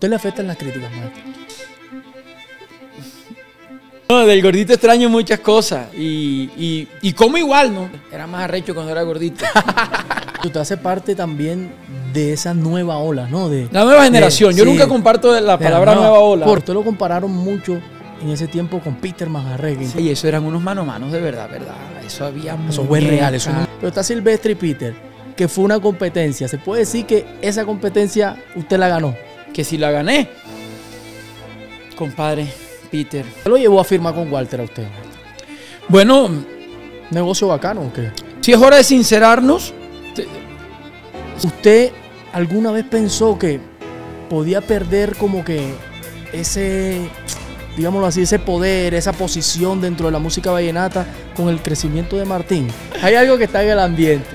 ¿Usted le en las críticas, maestro? No, del gordito extraño muchas cosas. Y, como igual, ¿no? Era más arrecho cuando era gordito. Usted hace parte también de esa nueva ola, ¿no? De, la nueva generación. Yo nunca comparto la palabra nueva, ola. Por, usted lo compararon mucho en ese tiempo con Peter Manjarregui. Sí, eso eran unos mano a manos de verdad, ¿verdad? Eso había Eso fue real. Eso Pero está Silvestre y Peter, que fue una competencia. Se puede decir que esa competencia usted la ganó que si la gané, compadre Peter, ¿qué lo llevó a firmar con Walter a usted? Bueno, negocio bacano, Si es hora de sincerarnos, ¿usted alguna vez pensó que podía perder como que ese, digámoslo así, ese poder, esa posición dentro de la música vallenata con el crecimiento de Martín? Hay algo que está en el ambiente,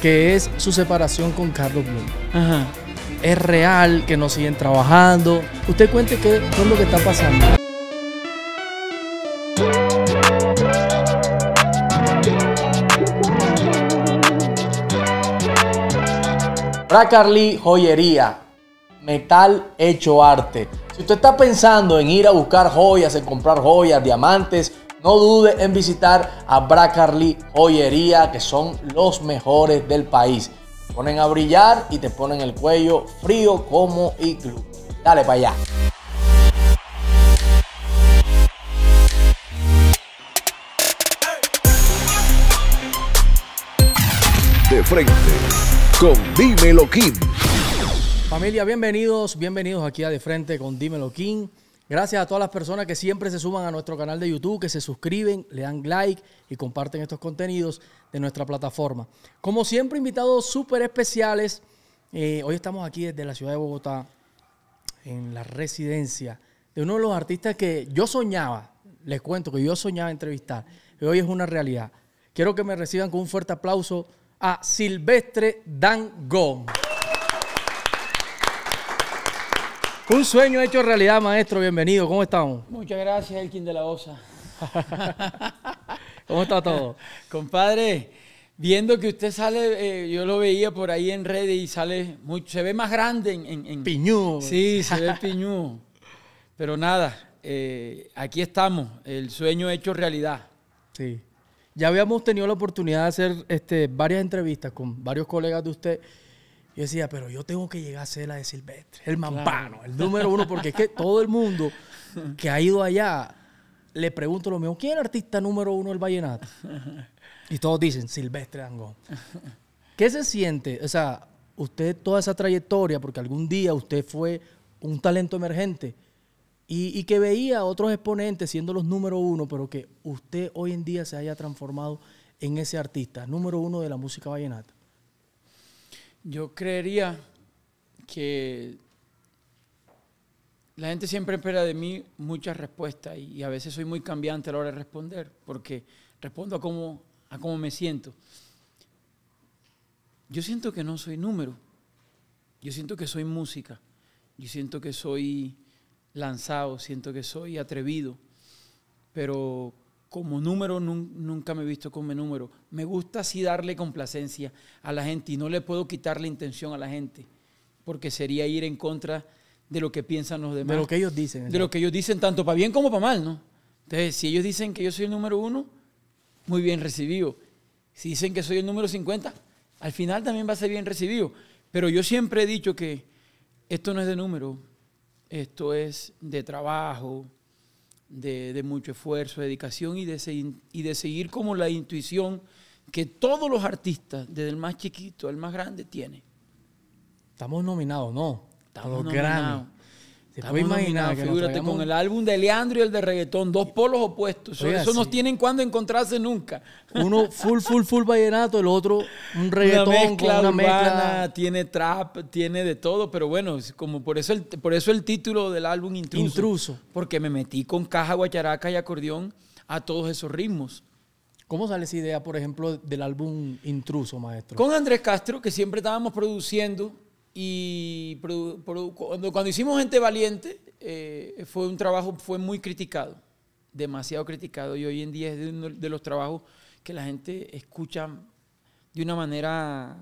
que es su separación con Carlos Blum. Ajá es real, que no siguen trabajando. Usted cuente qué, es lo que está pasando. Bracarly Joyería, metal hecho arte. Si usted está pensando en ir a buscar joyas, en comprar joyas, diamantes, no dude en visitar a Bracarly Joyería, que son los mejores del país ponen a brillar y te ponen el cuello frío como iglú. Dale para allá. De frente con Dímelo Kim. Familia, bienvenidos, bienvenidos aquí a De Frente con Dímelo King. Gracias a todas las personas que siempre se suman a nuestro canal de YouTube, que se suscriben, le dan like y comparten estos contenidos de nuestra plataforma. Como siempre, invitados súper especiales. Eh, hoy estamos aquí desde la ciudad de Bogotá, en la residencia de uno de los artistas que yo soñaba, les cuento que yo soñaba entrevistar, y hoy es una realidad. Quiero que me reciban con un fuerte aplauso a Silvestre Gong. Un sueño hecho realidad, maestro. Bienvenido. ¿Cómo estamos? Muchas gracias, Elkin de la Osa. ¿Cómo está todo? Compadre, viendo que usted sale, eh, yo lo veía por ahí en redes y sale mucho. se ve más grande en... Piñú. Sí, se ve piñú. Pero nada, eh, aquí estamos, el sueño hecho realidad. Sí. Ya habíamos tenido la oportunidad de hacer este, varias entrevistas con varios colegas de usted yo decía, pero yo tengo que llegar a ser la de Silvestre, el mampano, el número uno, porque es que todo el mundo que ha ido allá le pregunto lo mismo, ¿quién es el artista número uno del vallenato? Y todos dicen, Silvestre Dangón. ¿Qué se siente? O sea, usted toda esa trayectoria, porque algún día usted fue un talento emergente y, y que veía a otros exponentes siendo los número uno, pero que usted hoy en día se haya transformado en ese artista, número uno de la música vallenata. Yo creería que la gente siempre espera de mí muchas respuestas y, a veces soy muy cambiante a la hora de responder porque respondo a cómo, a cómo me siento. Yo siento que no soy número, yo siento que soy música, yo siento que soy lanzado, siento que soy atrevido, pero como número nunca me he visto como número. Me gusta así darle complacencia a la gente y no le puedo quitar la intención a la gente, porque sería ir en contra de lo que piensan los demás. De lo que ellos dicen. De lo que ellos dicen, tanto para bien como para mal, ¿no? Entonces, si ellos dicen que yo soy el número uno, muy bien recibido. Si dicen que soy el número 50, al final también va a ser bien recibido. Pero yo siempre he dicho que esto no es de número, esto es de trabajo, de, mucho esfuerzo, dedicación y de, y de seguir como la intuición que todos los artistas, desde el más chiquito al más grande, tienen. Estamos nominados, ¿no? Estamos nominados. Se con el álbum de Leandro y el de reggaetón, dos polos opuestos. eso, nos no tienen cuando encontrarse nunca. Uno full, full, full vallenato, el otro un reggaetón con una mezcla. Tiene trap, tiene de todo, pero bueno, como por eso el, por eso el título del álbum Intruso. Intruso. Porque me metí con caja, guacharaca y acordeón a todos esos ritmos. ¿Cómo sale esa idea, por ejemplo, del álbum Intruso, maestro? Con Andrés Castro, que siempre estábamos produciendo y cuando, cuando, hicimos Gente Valiente, eh, fue un trabajo, fue muy criticado, demasiado criticado. Y hoy en día es de, los trabajos que la gente escucha de una manera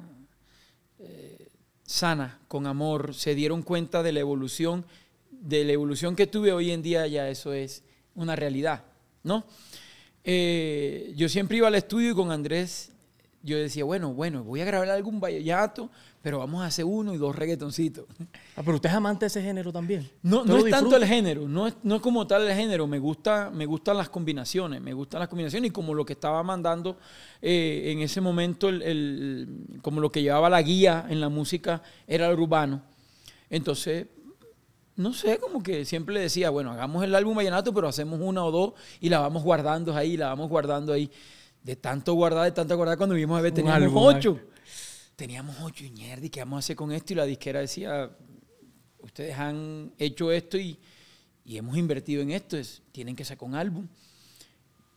eh, sana, con amor. Se dieron cuenta de la evolución, de la evolución que tuve hoy en día, ya eso es una realidad, ¿no? Eh, yo siempre iba al estudio y con Andrés yo decía, bueno, bueno, voy a grabar algún vallenato pero vamos a hacer uno y dos reggaetoncitos. Ah, pero usted es amante de ese género también. No, no es tanto el género, no es, no es como tal el género, me, gusta, me gustan las combinaciones, me gustan las combinaciones y como lo que estaba mandando eh, en ese momento, el, como lo que llevaba la guía en la música era el urbano. Entonces, no sé, como que siempre le decía, bueno, hagamos el álbum vallenato, pero hacemos una o dos y la vamos guardando ahí, la vamos guardando ahí. De tanto guardar, de tanto guardar, cuando vimos a ver teníamos ocho teníamos ocho y ¿y qué vamos a hacer con esto? Y la disquera decía, ustedes han hecho esto y, hemos invertido en esto, es, tienen que sacar un álbum.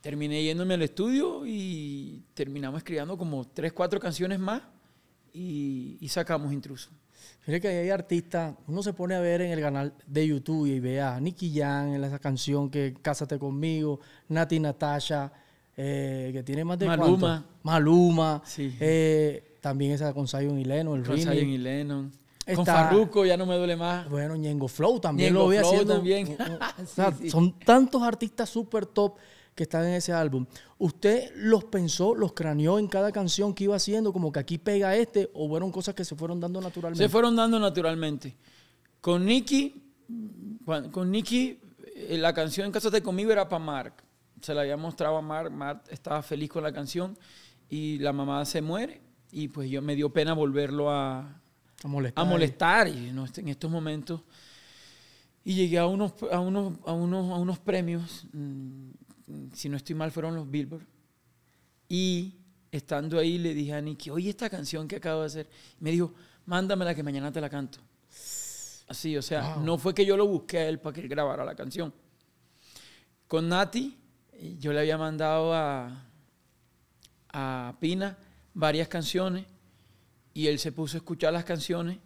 Terminé yéndome al estudio y terminamos escribiendo como tres, cuatro canciones más y, sacamos Intruso. Fíjate que hay artistas, uno se pone a ver en el canal de YouTube y ve a Nicky Jan en esa canción que Cásate conmigo, Nati Natasha, eh, que tiene más de Maluma. Maluma. Sí. Eh, también esa con Zion y Lennon, el Con y Lennon. con Farruko ya no me duele más. Bueno, Ñengo Flow también lo voy También. Son tantos artistas súper top que están en ese álbum. ¿Usted los pensó, los craneó en cada canción que iba haciendo, como que aquí pega este, o fueron cosas que se fueron dando naturalmente? Se fueron dando naturalmente. Con Nicky, con Nicky, eh, la canción de conmigo era para Mark. Se la había mostrado a Mark, Mark estaba feliz con la canción y la mamá se muere y pues yo me dio pena volverlo a, a molestar. A y, en estos momentos. Y llegué a unos, a unos, a unos, a unos premios, mm, si no estoy mal, fueron los Billboard. Y estando ahí le dije a Nicky, oye, esta canción que acabo de hacer. me dijo, mándamela que mañana te la canto. Así, o sea, no fue que yo lo busqué a él para que él grabara la canción. Con Nati, eh, yo le había mandado a Pina varias canciones y él se puso a escuchar las canciones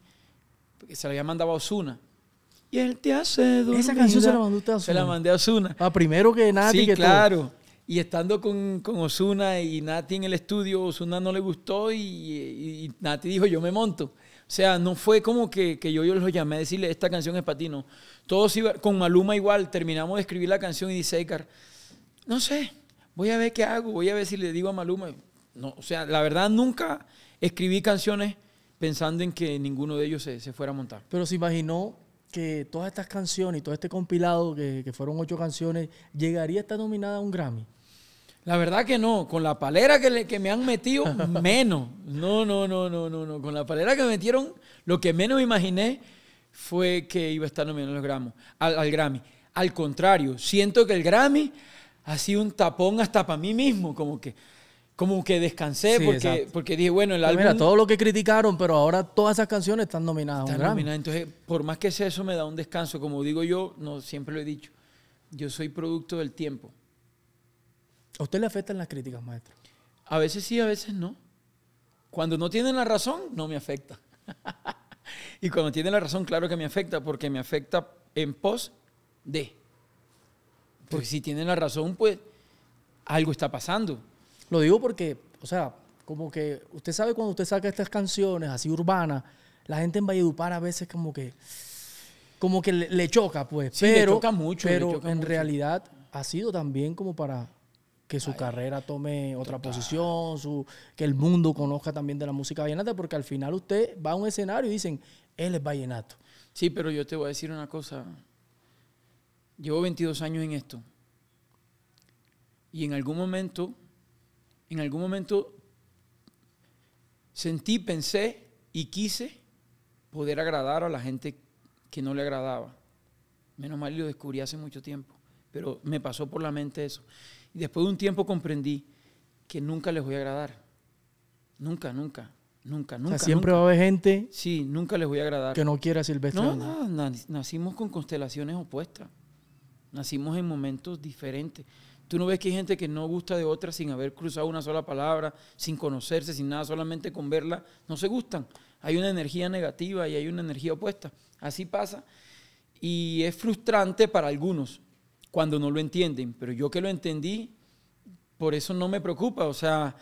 porque se las había mandado a Osuna. Y él te hace Esa canción se la mandó usted a Osuna. Se la mandé a Osuna. Ah, primero que Nati. Sí, claro. Y estando con, con Osuna y Nati en el estudio, Osuna no le gustó y, y, Nati dijo, yo me monto. O sea, no fue como que, yo, yo los llamé a decirle, esta canción es para ti, Todos iba, con Maluma igual, terminamos de escribir la canción y dice no sé, voy a ver qué hago, voy a ver si le digo a Maluma, no, o sea, la verdad nunca escribí canciones pensando en que ninguno de ellos se, fuera a montar. Pero se imaginó que todas estas canciones y todo este compilado, que, fueron ocho canciones, llegaría a estar nominada a un Grammy. La verdad que no, con la palera que, me han metido, menos. No, no, no, no, no, no. Con la palera que me metieron, lo que menos imaginé fue que iba a estar nominado los gramos, al Grammy. Al contrario, siento que el Grammy ha sido un tapón hasta para mí mismo, como que, como que descansé porque, porque, dije, bueno, el álbum... Mira, todo lo que criticaron, pero ahora todas esas canciones están nominadas. Están nominadas. Entonces, por más que sea eso, me da un descanso. Como digo yo, no siempre lo he dicho, yo soy producto del tiempo. ¿A usted le afectan las críticas, maestro? A veces sí, a veces no. Cuando no tienen la razón, no me afecta. y cuando tienen la razón, claro que me afecta, porque me afecta en pos de. Porque si tienen la razón, pues algo está pasando lo digo porque, o sea, como que usted sabe cuando usted saca estas canciones así urbanas, la gente en Valledupar a veces como que como que le, choca, pues. Sí, pero, le choca mucho. Pero en realidad ha sido también como para que su carrera tome otra posición, su, que el mundo conozca también de la música vallenata, porque al final usted va a un escenario y dicen, él es vallenato. Sí, pero yo te voy a decir una cosa. Llevo 22 años en esto. Y en algún momento en algún momento sentí, pensé y quise poder agradar a la gente que no le agradaba. Menos mal lo descubrí hace mucho tiempo, pero me pasó por la mente eso. Y después de un tiempo comprendí que nunca les voy a agradar. Nunca, nunca, nunca, nunca. O sea, siempre va a haber gente. Sí, nunca les voy a agradar. Que no quiera Silvestre. No, no, nacimos con constelaciones opuestas. Nacimos en momentos diferentes. Tú no ves que hay gente que no gusta de otra sin haber cruzado una sola palabra, sin conocerse, sin nada, solamente con verla, no se gustan. Hay una energía negativa y hay una energía opuesta. Así pasa. Y es frustrante para algunos cuando no lo entienden. Pero yo que lo entendí, por eso no me preocupa. O sea,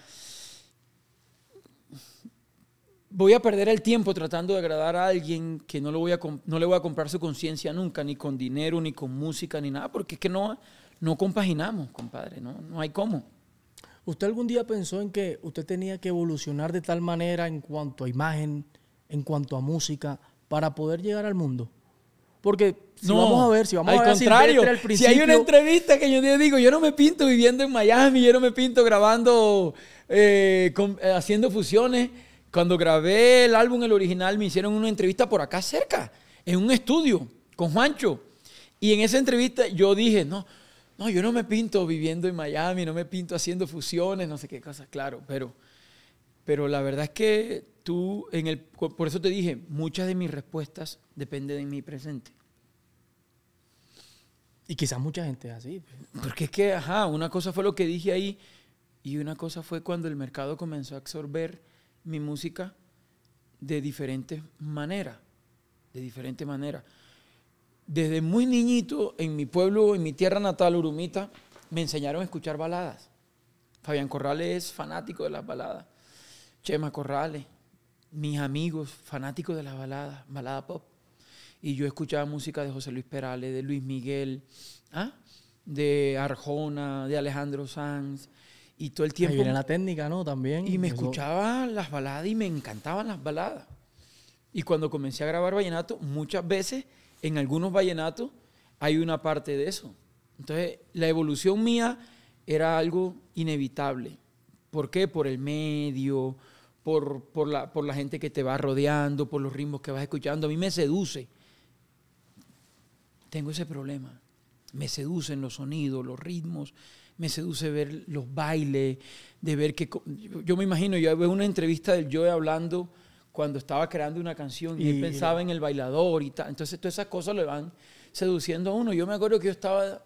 voy a perder el tiempo tratando de agradar a alguien que no, voy a, no le voy a comprar su conciencia nunca, ni con dinero, ni con música, ni nada, porque es que no, no compaginamos, compadre, no, no hay cómo. ¿Usted algún día pensó en que usted tenía que evolucionar de tal manera en cuanto a imagen, en cuanto a música, para poder llegar al mundo? Porque si no, vamos a ver, si vamos a ver al principio, si hay una entrevista que yo digo, yo no me pinto viviendo en Miami, yo no me pinto grabando, eh, eh, haciendo fusiones. Cuando grabé el álbum, el original, me hicieron una entrevista por acá cerca, en un estudio, con Juancho. Y en esa entrevista yo dije, no, no, yo no me pinto viviendo en Miami, no me pinto haciendo fusiones, no sé qué cosas, claro, pero, pero la verdad es que tú, en el, por eso te dije, muchas de mis respuestas dependen de mi presente. Y quizás mucha gente es así. Pues. Porque es que, ajá, una cosa fue lo que dije ahí y una cosa fue cuando el mercado comenzó a absorber mi música de diferentes maneras, de diferentes maneras desde muy niñito en mi pueblo, en mi tierra natal, Urumita, me enseñaron a escuchar baladas. Fabián Corrales es fanático de las baladas. Chema Corrales, mis amigos, fanáticos de las baladas, balada pop. Y yo escuchaba música de José Luis Perales, de Luis Miguel, ¿ah? de Arjona, de Alejandro Sanz. Y todo el tiempo. Y la técnica, ¿no? También. Y me escuchaba las baladas y me encantaban las baladas. Y cuando comencé a grabar vallenato, muchas veces en algunos vallenatos hay una parte de eso. Entonces, la evolución mía era algo inevitable. ¿Por qué? Por el medio, por, por, la, por la gente que te va rodeando, por los ritmos que vas escuchando. A mí me seduce. Tengo ese problema. Me seducen los sonidos, los ritmos, me seduce ver los bailes, de ver que... Yo me imagino, yo veo una entrevista del Joe hablando cuando estaba creando una canción y, él pensaba en el bailador y tal. Entonces todas esas cosas le van seduciendo a uno. Yo me acuerdo que yo estaba,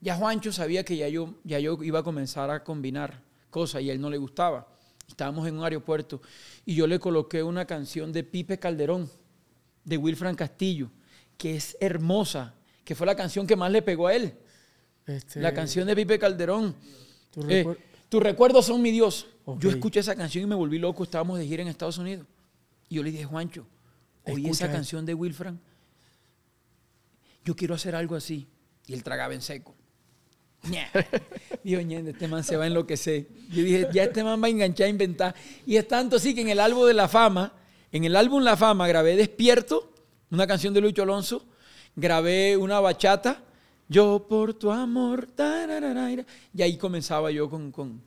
ya Juancho sabía que ya yo, ya yo iba a comenzar a combinar cosas y a él no le gustaba. Estábamos en un aeropuerto y yo le coloqué una canción de Pipe Calderón, de Wilfran Castillo, que es hermosa, que fue la canción que más le pegó a él. Este, la canción de Pipe Calderón. ¿Tu eh, Tus recuerdos son mi Dios. Yo escuché esa canción y me volví loco. Estábamos de gira en Estados Unidos. Y yo le dije, Juancho, oí esa canción de Wilfran. Yo quiero hacer algo así. Y él tragaba en seco. Dijo, este man se va a enloquecer. Yo dije, ya este man va a enganchar a inventar. Y es tanto así que en el álbum de la fama, en el álbum La Fama, grabé Despierto, una canción de Lucho Alonso, grabé una bachata, Yo por tu amor, y ahí comenzaba yo con, con,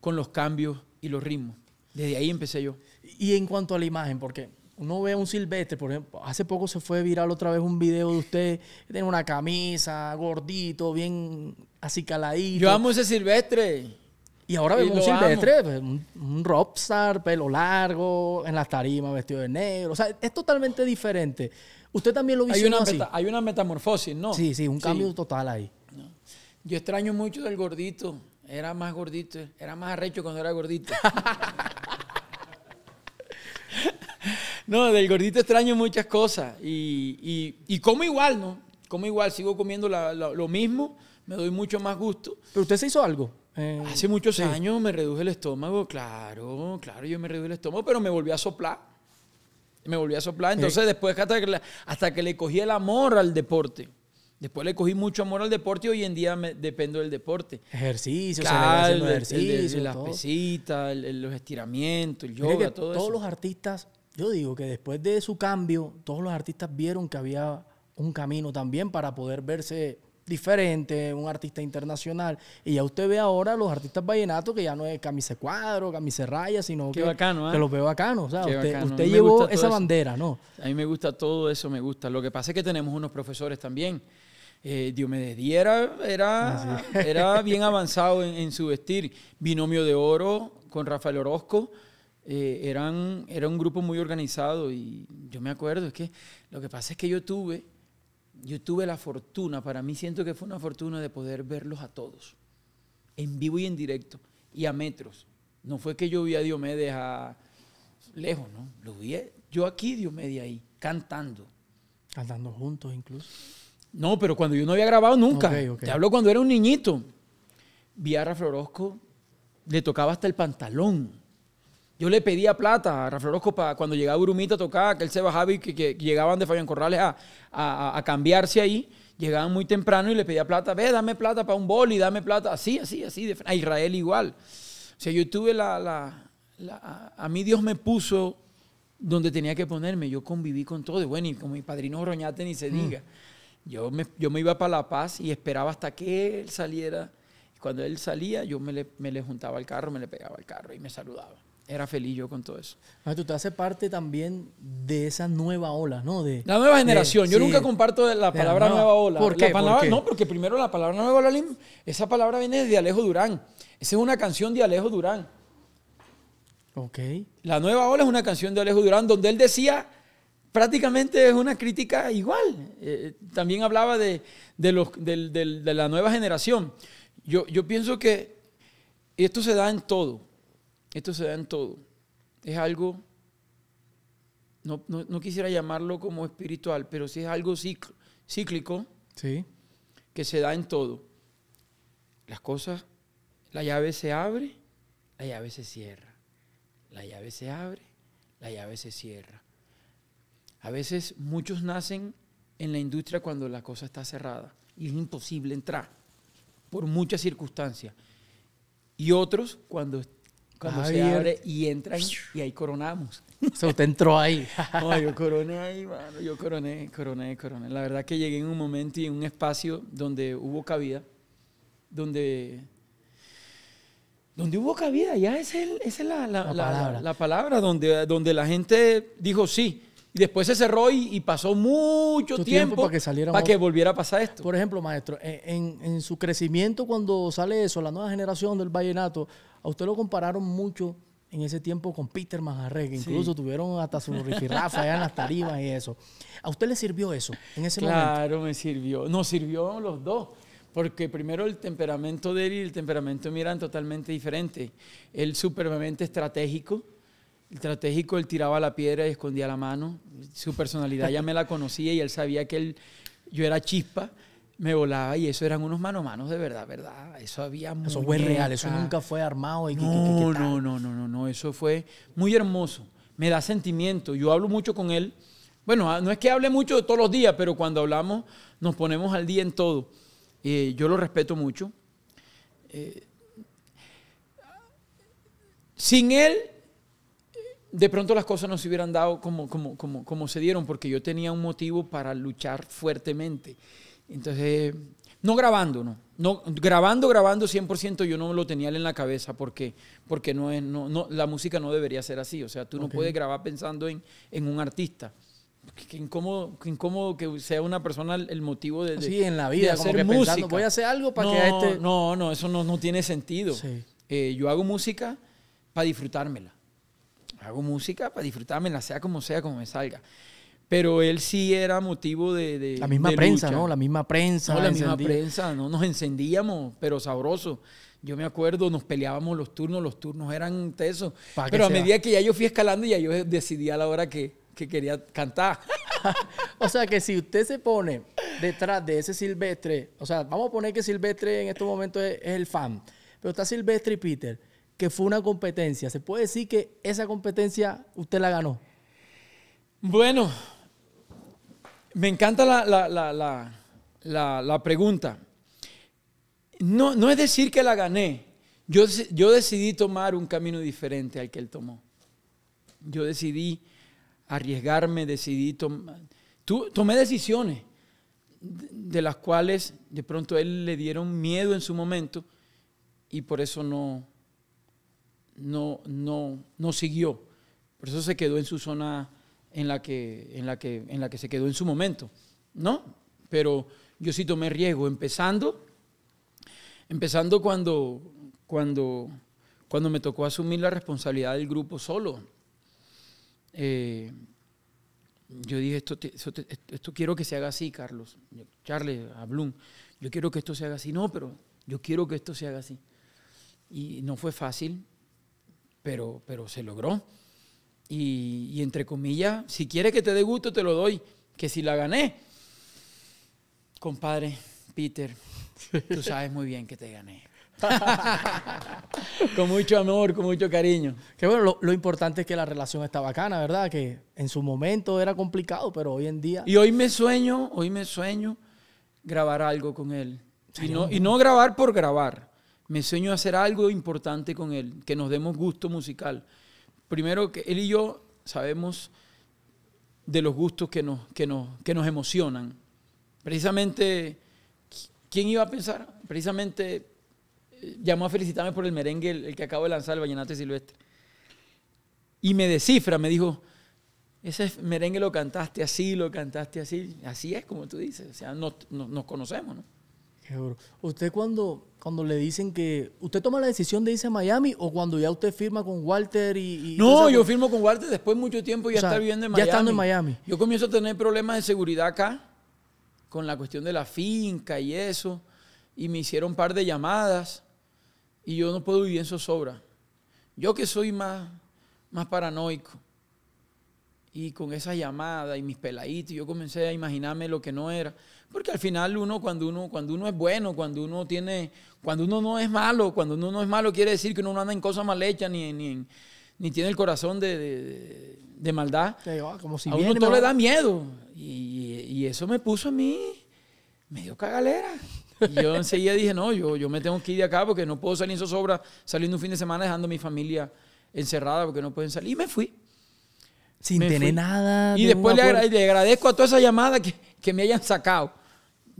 con los cambios y los ritmos. Desde ahí empecé yo. Y en cuanto a la imagen, porque uno ve un silvestre, por ejemplo, hace poco se fue viral otra vez un video de usted, tiene una camisa, gordito, bien acicaladito Yo amo ese silvestre. Y ahora vemos un silvestre, pues, un, rockstar, pelo largo, en las tarimas, vestido de negro. O sea, es totalmente diferente. Usted también lo vio hay una hay una metamorfosis, ¿no? Sí, sí, un cambio total ahí. Yo extraño mucho del gordito. Era más gordito, era más arrecho cuando era gordito. no, del gordito extraño muchas cosas. Y, como igual, ¿no? Como igual, sigo comiendo lo mismo, me doy mucho más gusto. ¿Pero usted se hizo algo? Eh, Hace muchos años me reduje el estómago, claro, claro, yo me reduje el estómago, pero me volví a soplar. Me volví a soplar. Eh. Entonces, después, hasta que le cogí el amor al deporte. Después le cogí mucho amor al deporte y hoy en día me dependo del deporte. Ejercicio, Cal, las pesitas, los estiramientos, el yoga, todo todo todos los artistas, yo digo que después de su cambio, todos los artistas vieron que había un camino también para poder verse diferente, un artista internacional. Y ya usted ve ahora los artistas vallenatos que ya no es camise cuadro, camise raya, sino ¿ah? que, los veo bacano. usted, llevó esa bandera, ¿no? A mí me gusta todo eso, me gusta. Lo que pasa es que tenemos unos profesores también eh, Diomedes era, ah, era, bien avanzado en, su vestir. Binomio de Oro con Rafael Orozco. Eh, eran, era un grupo muy organizado y yo me acuerdo, es que lo que pasa es que yo tuve, yo tuve la fortuna, para mí siento que fue una fortuna de poder verlos a todos, en vivo y en directo, y a metros. No fue que yo vi a Diomedes a lejos, ¿no? Lo vi eh, yo aquí, Diomedes ahí, cantando. Cantando juntos incluso. No, pero cuando yo no había grabado nunca. Te hablo cuando era un niñito. Vi a Rafa Orozco, le tocaba hasta el pantalón. Yo le pedía plata a Rafa Orozco para cuando llegaba Urumita tocaba, que él se bajaba y que, llegaban de Fabián Corrales a, cambiarse ahí. Llegaban muy temprano y le pedía plata. Ve, dame plata para un boli, dame plata. Así, así, así. De, a Israel igual. O sea, yo tuve la, a, mí Dios me puso donde tenía que ponerme. Yo conviví con todo. Bueno, y como mi padrino Roñate ni se mm. diga. Yo me, iba para La Paz y esperaba hasta que él saliera. Y Cuando él salía, yo me le, juntaba al carro, me le pegaba al carro y me saludaba era feliz yo con todo eso. Pero ah, tú te haces parte también de esa nueva ola, ¿no? De, la nueva generación. yo nunca comparto la palabra nueva, ola. ¿Por qué? No, porque primero la palabra nueva ola, esa palabra viene de Alejo Durán. Esa es una canción de Alejo Durán. Ok. La nueva ola es una canción de Alejo Durán donde él decía prácticamente es una crítica igual. Eh, eh, también hablaba de, los, la nueva generación. Yo, yo pienso que esto se da en todo. Esto se da en todo. Es algo, no, quisiera llamarlo como espiritual, pero sí es algo cíclico que se da en todo. Las cosas, la llave se abre, la llave se cierra. La llave se abre, la llave se cierra a veces muchos nacen en la industria cuando la cosa está cerrada y es imposible entrar por muchas circunstancias. Y otros cuando, cuando se abre y entran y ahí coronamos. sea, usted entró ahí. yo coroné ahí, mano. Yo coroné, coroné, coroné. La verdad que llegué en un momento y en un espacio donde hubo cabida, donde donde hubo cabida, ya esa es, el, es la, la, palabra. la, palabra, donde, donde la gente dijo sí. Y después se cerró y, pasó mucho tiempo, para que saliera para que volviera a pasar esto. Por ejemplo, maestro, en, su crecimiento cuando sale eso, la nueva generación del vallenato, a usted lo compararon mucho en ese tiempo con Peter Manjarre, incluso tuvieron hasta su rifirrafa allá en las tarimas y eso. ¿A usted le sirvió eso en ese claro, momento? Claro, me sirvió. Nos sirvió los dos porque primero el temperamento de él y el temperamento de totalmente diferentes. Él supremamente estratégico, el estratégico, él tiraba la piedra y escondía la mano. Su personalidad ya me la conocía y él sabía que él, yo era chispa, me volaba y eso eran unos mano manos de verdad, ¿verdad? Eso había Eso fue real, eso nunca fue armado. no, no, no, no, no, no, eso fue muy hermoso. Me da sentimiento. Yo hablo mucho con él. Bueno, ah, no es que hable mucho todos los días, pero cuando hablamos nos ponemos al día en todo. Eh, yo lo respeto mucho. Eh, sin él de pronto las cosas no se hubieran dado como, como, se dieron, porque yo tenía un motivo para luchar fuertemente. Entonces, no grabando, no. no grabando, grabando 100% yo no lo tenía en la cabeza porque, porque no es, no, la música no debería ser así. O sea, tú no puedes grabar pensando en, un artista. Qué incómodo, que sea una persona el motivo de, de sí, en la vida, hacer voy a hacer algo para no, este No, no, eso no, no tiene sentido. Eh, yo hago música para disfrutármela hago música para pues, la sea como sea, como me salga. Pero él sí era motivo de. la misma prensa, ¿no? La misma prensa. No, la misma prensa, ¿no? Nos encendíamos, pero sabroso. Yo me acuerdo, nos peleábamos los turnos, los turnos eran tesos. Pero a medida que ya yo fui escalando, ya yo decidí a la hora que, quería cantar. o sea que si usted se pone detrás de ese Silvestre, o sea, vamos a poner que Silvestre en estos momentos es el fan, pero está Silvestre y Peter que fue una competencia. ¿Se puede decir que esa competencia usted la ganó? Bueno, me encanta la, pregunta. No, no es decir que la gané. Yo, yo decidí tomar un camino diferente al que él tomó. Yo decidí arriesgarme, decidí tomar... Tomé decisiones de las cuales de pronto a él le dieron miedo en su momento y por eso no, no, no, no siguió. Por eso se quedó en su zona en la que, en la que, en la que se quedó en su momento, ¿no? Pero yo sí tomé riesgo, empezando, empezando cuando, cuando, cuando me tocó asumir la responsabilidad del grupo solo. Eh, yo dije, esto, esto, quiero que se haga así, Carlos, Charles, a yo quiero que esto se haga así, no, pero yo quiero que esto se haga así. Y no fue fácil, pero, pero se logró. Y, entre comillas, si quieres que te dé gusto, te lo doy. Que si la gané, compadre, Peter, tú sabes muy bien que te gané. con mucho amor, con mucho cariño. Que bueno, lo, importante es que la relación está bacana, ¿verdad? Que en su momento era complicado, pero hoy en día. Y hoy me sueño, hoy me sueño grabar algo con él. y no grabar por grabar, me sueño hacer algo importante con él, que nos demos gusto musical. Primero que él y yo sabemos de los gustos que nos, que nos, que nos emocionan. Precisamente, ¿quién iba a pensar? Precisamente eh, llamó a felicitarme por el merengue, el, que acabo de lanzar, el Vallenate Silvestre. Y me descifra, me dijo, ese merengue lo cantaste así, lo cantaste así. Así es como tú dices, o sea, nos conocemos, ¿no? Usted cuando, cuando le dicen que... ¿Usted toma la decisión de irse a Miami o cuando ya usted firma con Walter y... no, yo pues firmo con Walter después de mucho tiempo ya viviendo en Miami. Ya estando en Miami. Yo comienzo a tener problemas de seguridad acá con la cuestión de la finca y eso. Y me hicieron un par de llamadas y yo no puedo vivir en zozobra. Yo que soy más, más paranoico y con esa llamada y mis peladitos, yo comencé a imaginarme lo que no era. Porque al final uno cuando uno cuando uno es bueno, cuando uno tiene cuando uno no es malo, cuando uno no es malo quiere decir que uno no anda en cosas mal hechas ni ni, tiene el corazón de, maldad. Ah, como a uno todo le da miedo y, eso me puso a mí medio cagalera. Y yo enseguida dije, "No, yo yo me tengo que ir de acá porque no puedo salir en zozobra saliendo un fin de semana dejando a mi familia encerrada porque no pueden salir." Y me fui. Sin tener nada. Y después le, agradezco a toda esa llamada que, que me hayan sacado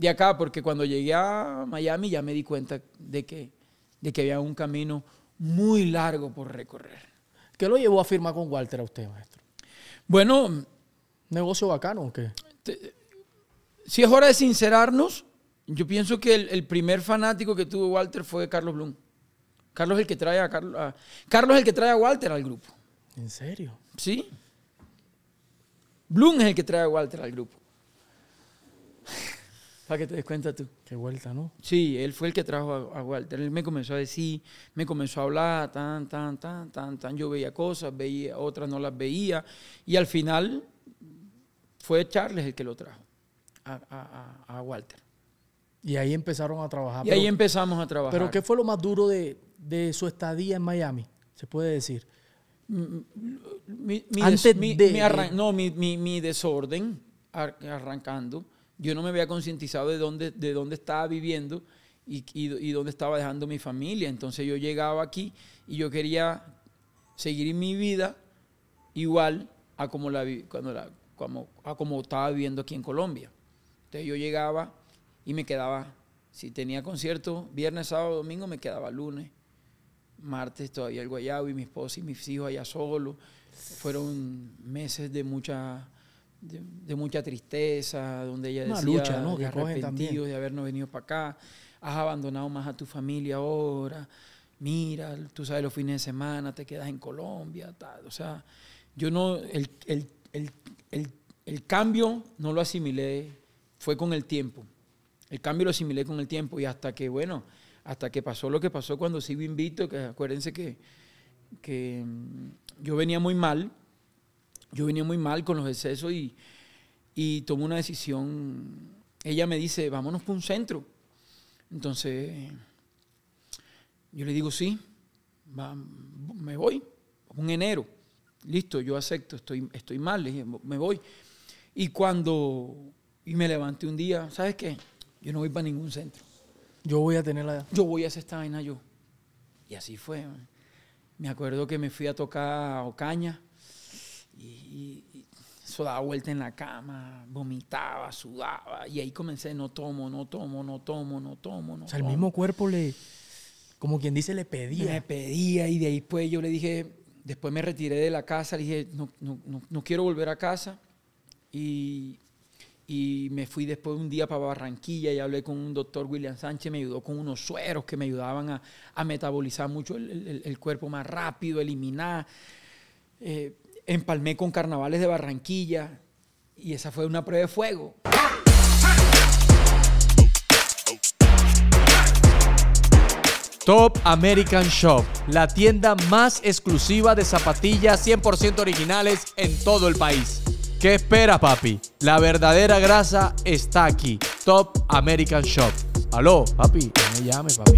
de acá, porque cuando llegué a Miami ya me di cuenta de que, de que había un camino muy largo por recorrer. ¿Qué lo llevó a firmar con Walter a usted, maestro? Bueno... ¿Negocio bacano o qué? si es hora de sincerarnos, yo pienso que el, primer fanático que tuvo Walter fue Carlos Blum. Carlos el que trae a, Carlos, Carlos el que trae a Walter al grupo. ¿En serio? Sí. Blum es el que trae a Walter al grupo para que te des cuenta tú. Qué vuelta, ¿no? Sí, él fue el que trajo a, Walter. Él me comenzó a decir, me comenzó a hablar, tan, tan, tan, tan, tan. Yo veía cosas, veía otras no las veía. Y al final fue Charles el que lo trajo a, Walter. Y ahí empezaron a trabajar. Y ahí empezamos a trabajar. Pero ¿qué fue lo más duro de, su estadía en Miami? Se puede decir. Mm, mm, Antes de... no, mi, desorden arrancando yo no me había concientizado de dónde, de dónde estaba viviendo y, y, dónde estaba dejando mi familia. Entonces yo llegaba aquí y yo quería seguir mi vida igual a como, la, cuando la, como, a como estaba viviendo aquí en Colombia. Entonces yo llegaba y me quedaba, si tenía concierto, viernes, sábado, domingo, me quedaba lunes, martes todavía el guayabo y mi esposa y mis hijos allá solos. Fueron meses de mucha de, mucha tristeza, donde ella decía lucha, de de habernos venido para acá, has abandonado más a tu familia ahora, mira, tú sabes los fines de semana, te quedas en Colombia, o sea, yo no, el, cambio no lo asimilé, fue con el tiempo, el cambio lo asimilé con el tiempo y hasta que, bueno, hasta que pasó lo que pasó cuando sigo invito, que acuérdense que, que mm, yo venía muy mal, yo venía muy mal con los excesos y, y tomé una decisión. Ella me dice, vámonos para un centro. Entonces, yo le digo, sí, me voy, un enero. Listo, yo acepto, estoy, estoy mal, le dije, me voy. Y cuando, me levanté un día, ¿sabes qué? Yo no voy para ningún centro. Yo voy a tener la... Yo voy a hacer esta vaina yo. Y así fue. Me acuerdo que me fui a tocar a Ocaña y, eso daba vuelta en la cama, vomitaba, sudaba, y ahí comencé, no tomo, no tomo, no tomo, no tomo, O sea, el mismo cuerpo le, como quien dice, le pedía. Le pedía, y de ahí pues yo le dije, después me retiré de la casa, le dije, no, no, quiero volver a casa, y, y, me fui después un día para Barranquilla y hablé con un doctor William Sánchez, me ayudó con unos sueros que me ayudaban a, a metabolizar mucho el, cuerpo más rápido, eliminar. Eh, empalmé con carnavales de Barranquilla y esa fue una prueba de fuego. Top American Shop, la tienda más exclusiva de zapatillas 100% originales en todo el país. ¿Qué espera, papi? La verdadera grasa está aquí. Top American Shop. Aló, papi, no me llame, papi,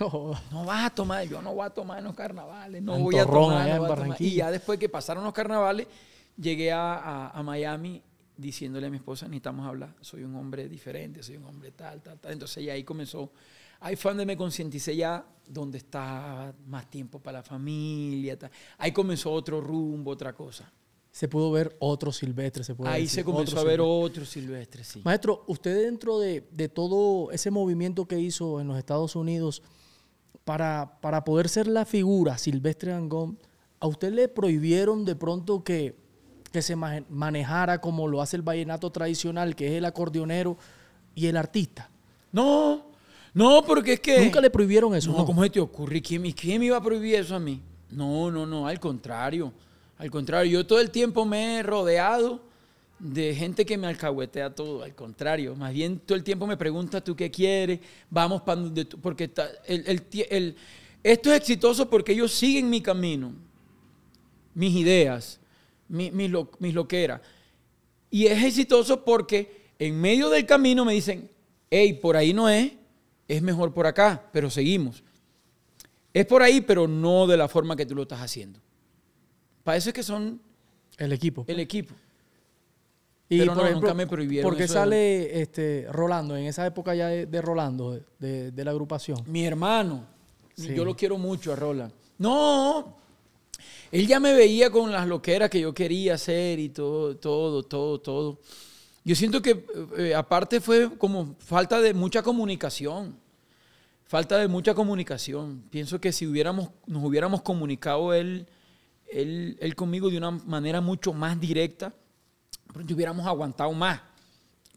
no. no va a tomar, yo no voy a tomar en los carnavales, no voy a ¿eh? tomar. Y ya después que pasaron los carnavales, llegué a, Miami diciéndole a mi esposa, necesitamos hablar, soy un hombre diferente, soy un hombre tal, tal, tal. Entonces ya ahí comenzó, ahí fue donde me concienticé ya, donde estaba más tiempo para la familia, ahí comenzó otro rumbo, otra cosa. Se pudo ver otro silvestre, se puede Ahí se comenzó a ver otro silvestre, sí. Maestro, usted dentro de, de todo ese movimiento que hizo en los Estados Unidos, para, poder ser la figura Silvestre Angón, a usted le prohibieron de pronto que, que se manejara como lo hace el vallenato tradicional, que es el acordeonero y el artista. No, no, porque es que... Nunca le prohibieron eso. No, ¿cómo se te ocurre? ¿Quién, ¿Quién me iba a prohibir eso a mí? No, no, no, al contrario. Al contrario, yo todo el tiempo me he rodeado de gente que me alcahuetea todo, al contrario, más bien todo el tiempo me pregunta tú qué quieres, vamos para donde tú, porque esto es exitoso porque ellos siguen mi camino, mis ideas, mis, loqueras. Y es exitoso porque en medio del camino me dicen, hey, por ahí no es, es mejor por acá, pero seguimos. Es por ahí, pero no de la forma que tú lo estás haciendo. Para eso es que son... El equipo. Pues. El equipo. Pero no, nunca me prohibieron. ¿Por qué sale este, Rolando, en esa época ya de, Rolando, de, la agrupación. Mi hermano, yo lo quiero mucho a Roland. No, él ya me veía con las loqueras que yo quería hacer y todo, todo, todo, todo. Yo siento que eh, aparte fue como falta de mucha comunicación. Falta de mucha comunicación. Pienso que si hubiéramos, nos hubiéramos comunicado él, él, él conmigo de una manera mucho más directa, pronto hubiéramos aguantado más.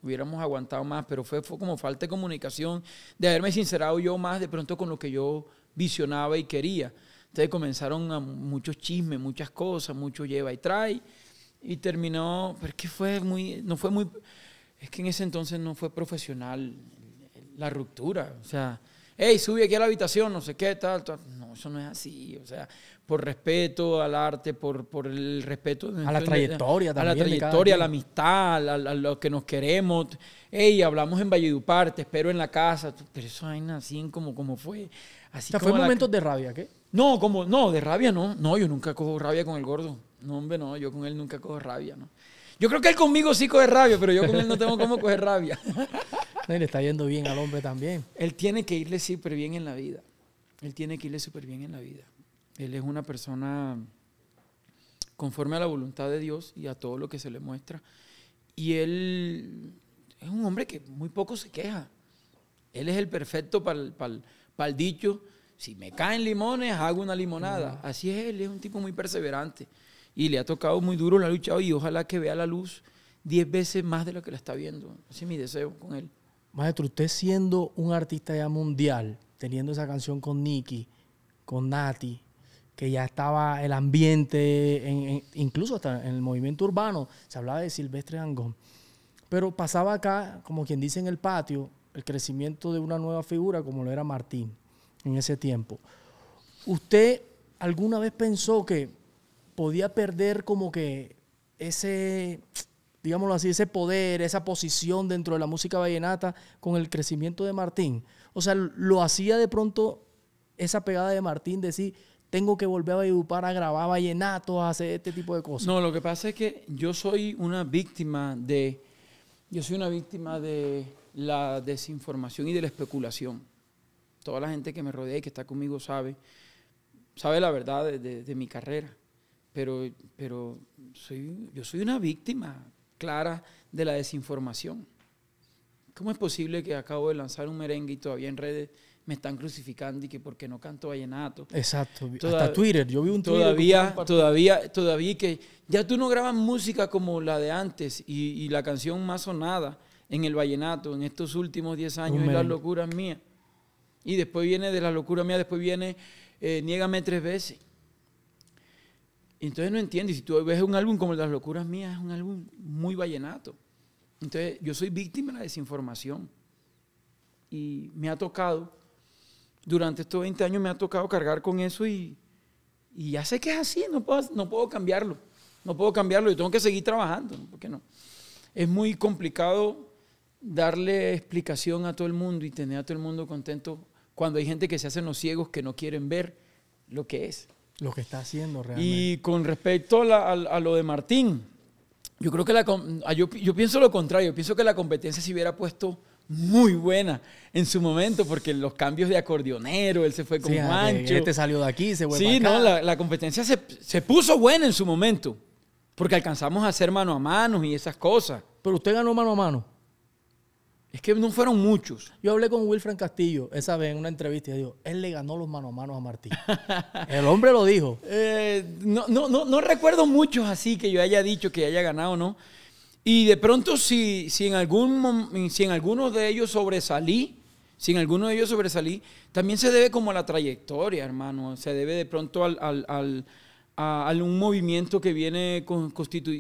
Hubiéramos aguantado más, pero fue, como falta de comunicación, de haberme sincerado yo más de pronto con lo que yo visionaba y quería. Entonces comenzaron muchos chismes, muchas cosas, mucho lleva y trae. Y terminó, pero es que fue muy, no fue muy, es que en ese entonces no fue profesional la ruptura. O sea, hey, sube aquí a la habitación, no sé qué, tal, tal. No, eso no es así. O sea, por respeto al arte, por, por el respeto a la trayectoria, a la trayectoria, a la amistad, a, los lo que nos queremos. Ey, hablamos en Valledupar, te espero en la casa. Pero eso hay así como, como fue. Así o fue momentos de rabia, ¿qué? No, como, no, de rabia no. No, yo nunca cojo rabia con el gordo. No, hombre, no, yo con él nunca cojo rabia, ¿no? Yo creo que él conmigo sí coge rabia, pero yo con él no tengo cómo coger rabia. Él le está yendo bien al hombre también. Él tiene que irle súper bien en la vida. Él tiene que irle súper bien en la vida. Él es una persona conforme a la voluntad de Dios y a todo lo que se le muestra. Y él es un hombre que muy poco se queja. Él es el perfecto para el, dicho, si me caen limones, hago una limonada. Así es él, es un tipo muy perseverante. Y le ha tocado muy duro, la lucha luchado y ojalá que vea la luz diez veces más de lo que la está viendo. Así es mi deseo con él. Maestro, usted siendo un artista ya mundial, teniendo esa canción con Nicky, con Nati, que ya estaba el ambiente, incluso hasta en el movimiento urbano, se hablaba de Silvestre Angón. Pero pasaba acá, como quien dice en el patio, el crecimiento de una nueva figura como lo era Martín en ese tiempo. ¿Usted alguna vez pensó que podía perder como que ese, digámoslo así, ese poder, esa posición dentro de la música vallenata con el crecimiento de Martín? O sea, lo hacía de pronto esa pegada de Martín decir, sí, tengo que volver a Valledupar a grabar vallenatos, a hacer este tipo de cosas. No, lo que pasa es que yo soy una víctima de. Yo soy una víctima de la desinformación y de la especulación. Toda la gente que me rodea y que está conmigo sabe, sabe la verdad de, mi carrera. Pero, pero soy, yo soy una víctima clara de la desinformación. ¿Cómo es posible que acabo de lanzar un merengue y todavía en redes me están crucificando y que porque no canto vallenato. Exacto, hasta Twitter, yo vi un Twitter Todavía, todavía, todavía que ya tú no grabas música como la de antes y, la canción más sonada en el vallenato en estos últimos 10 años es las locuras mías. Y después viene de las locuras mías, después viene eh, Niégame tres veces. Entonces no entiendes, si tú ves un álbum como Las locuras mías, es un álbum muy vallenato. Entonces yo soy víctima de la desinformación. Y me ha tocado durante estos 20 años me ha tocado cargar con eso y, y ya sé que es así, no puedo, no puedo cambiarlo, no puedo cambiarlo, y tengo que seguir trabajando, ¿por qué no? Es muy complicado darle explicación a todo el mundo y tener a todo el mundo contento cuando hay gente que se hacen los ciegos que no quieren ver lo que es. Lo que está haciendo realmente. Y con respecto a, lo de Martín, yo creo que la, ah, yo, pienso lo contrario, pienso que la competencia se hubiera puesto muy buena en su momento, porque los cambios de acordeonero, él se fue con sí, Mancho. Ah, salió de aquí, se Sí, no, la, competencia se, puso buena en su momento, porque alcanzamos a hacer mano a mano y esas cosas. Pero usted ganó mano a mano. Es que no fueron muchos. Yo hablé con Wilfred Castillo esa vez en una entrevista y dijo, él le ganó los mano a mano a Martín. El hombre lo dijo. Eh, no, no recuerdo muchos así que yo haya dicho que haya ganado, ¿no? Y de pronto, si, si, en algún, si en alguno de ellos sobresalí, si en alguno de ellos sobresalí, también se debe como a la trayectoria, hermano. Se debe de pronto al, a, un movimiento que, viene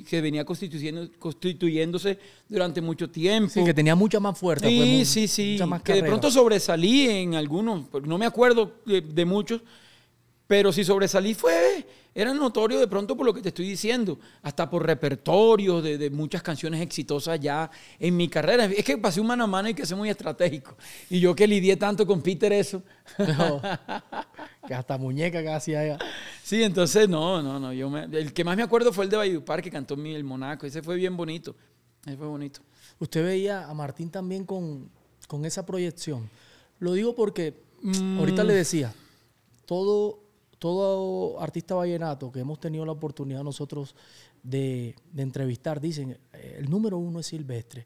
que venía constituyendo, constituyéndose durante mucho tiempo. Sí, que tenía mucha más fuerza. Sí, pues, sí, sí. que de pronto sobresalí en algunos, no me acuerdo eh, de muchos, pero si sobresalí fue era notorio de pronto por lo que te estoy diciendo, hasta por repertorios de, muchas canciones exitosas ya en mi carrera. Es que pasé un mano a mano y que sé muy estratégico. Y yo que lidié tanto con Peter eso. que hasta muñeca casi allá. Sí, entonces no, no, no. el que más me acuerdo fue el de Park que cantó El Monaco. Ese fue bien bonito. Ese fue bonito. Usted veía a Martín también con, esa proyección. Lo digo porque mm. ahorita le decía, todo todo artista vallenato que hemos tenido la oportunidad nosotros de, entrevistar, dicen, eh, el número uno es Silvestre.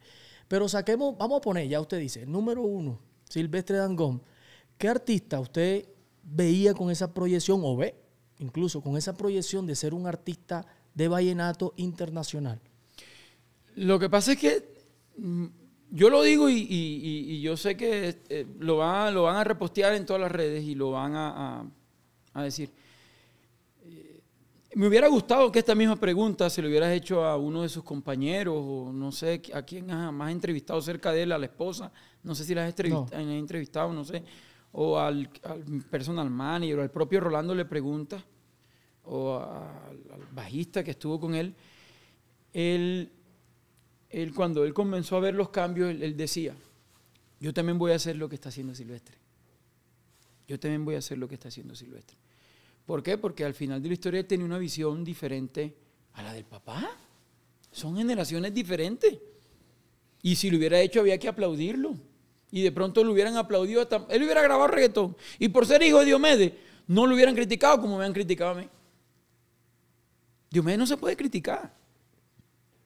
Pero saquemos, vamos a poner, ya usted dice, el número uno, Silvestre Dangón. ¿Qué artista usted veía con esa proyección o ve incluso con esa proyección de ser un artista de vallenato internacional? Lo que pasa es que mm, yo lo digo y, yo sé que eh, lo, van, lo van a repostear en todas las redes y lo van a a decir, eh, me hubiera gustado que esta misma pregunta se lo hubieras hecho a uno de sus compañeros o no sé a quién más entrevistado cerca de él, a la esposa, no sé si la has entrevistado, no. sé, o al, al, personal manager, o al propio Rolando le pregunta, o al bajista que estuvo con él. Él, él, cuando él comenzó a ver los cambios, él decía, yo también voy a hacer lo que está haciendo Silvestre. Yo también voy a hacer lo que está haciendo Silvestre. ¿Por qué? Porque al final de la historia él tenía una visión diferente a la del papá. Son generaciones diferentes. Y si lo hubiera hecho había que aplaudirlo. Y de pronto lo hubieran aplaudido hasta... Él hubiera grabado reggaetón. Y por ser hijo de Diomedes, no lo hubieran criticado como me han criticado a mí. Diomedes no se puede criticar.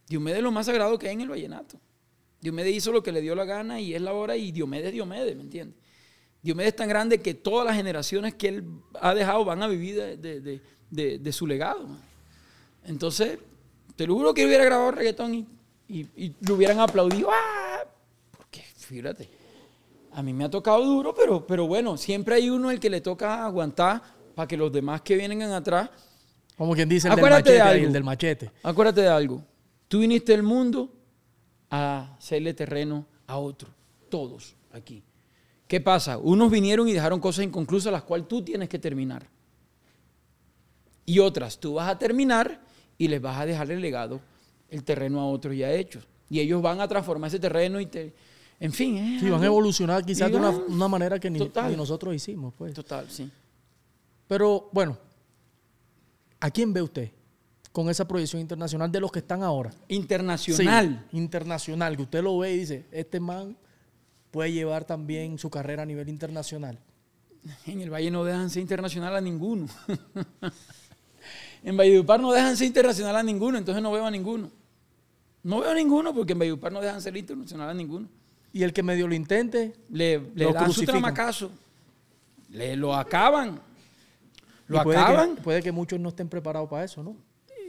Diomedes es lo más sagrado que hay en el vallenato. Diomedes hizo lo que le dio la gana y es la hora y Diomedes, Diomedes, ¿me entiendes? Diomedes es tan grande que todas las generaciones que él ha dejado van a vivir de, su legado. Entonces, te lo juro que hubiera grabado reggaetón y, y, lo hubieran aplaudido. ¡Ah! Porque, fíjate, a mí me ha tocado duro, pero, pero bueno, siempre hay uno el que le toca aguantar para que los demás que vienen atrás. Como quien dice, el del, machete, el del machete. Acuérdate de algo. Tú viniste al mundo a hacerle terreno a otro. Todos aquí. ¿Qué pasa? Unos vinieron y dejaron cosas inconclusas las cuales tú tienes que terminar. Y otras tú vas a terminar y les vas a dejar el legado, el terreno a otros ya hechos. Y ellos van a transformar ese terreno y te... En fin, Sí, van a evolucionar quizás de una, manera que ni, nosotros hicimos, pues. Total, sí. Pero, bueno, ¿a quién ve usted con esa proyección internacional de los que están ahora? Internacional. internacional, que usted lo ve y dice, este man puede llevar también su carrera a nivel internacional? En el Valle no dejan ser internacional a ninguno. en Valledupar no dejan ser internacional a ninguno, entonces no veo a ninguno. No veo a ninguno porque en Valledupar no dejan ser internacional a ninguno. Y el que medio lo intente, le, da lo dan su tramacazo. Le, lo acaban. Lo acaban. puede que muchos no estén preparados para eso, ¿no?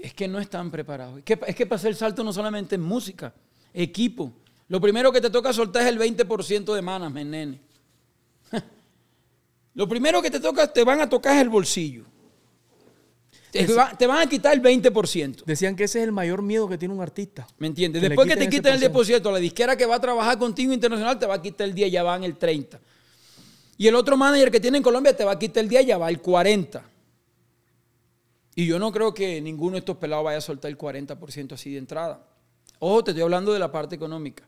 Es que no están preparados. Es que, es que para hacer el salto no solamente en música, equipo. Lo primero que te toca soltar es el 20% de manas, nene. Lo primero que te toca, te van a tocar es el bolsillo. Te, van a quitar el 20%. Decían que ese es el mayor miedo que tiene un artista. ¿Me entiendes? Después que te quiten el 10%, la disquera que va a trabajar contigo internacional te va a quitar el 10, ya en el 30. Y el otro manager que tiene en Colombia te va a quitar el 10, ya va el 40. Y yo no creo que ninguno de estos pelados vaya a soltar el 40% así de entrada. Ojo, te estoy hablando de la parte económica.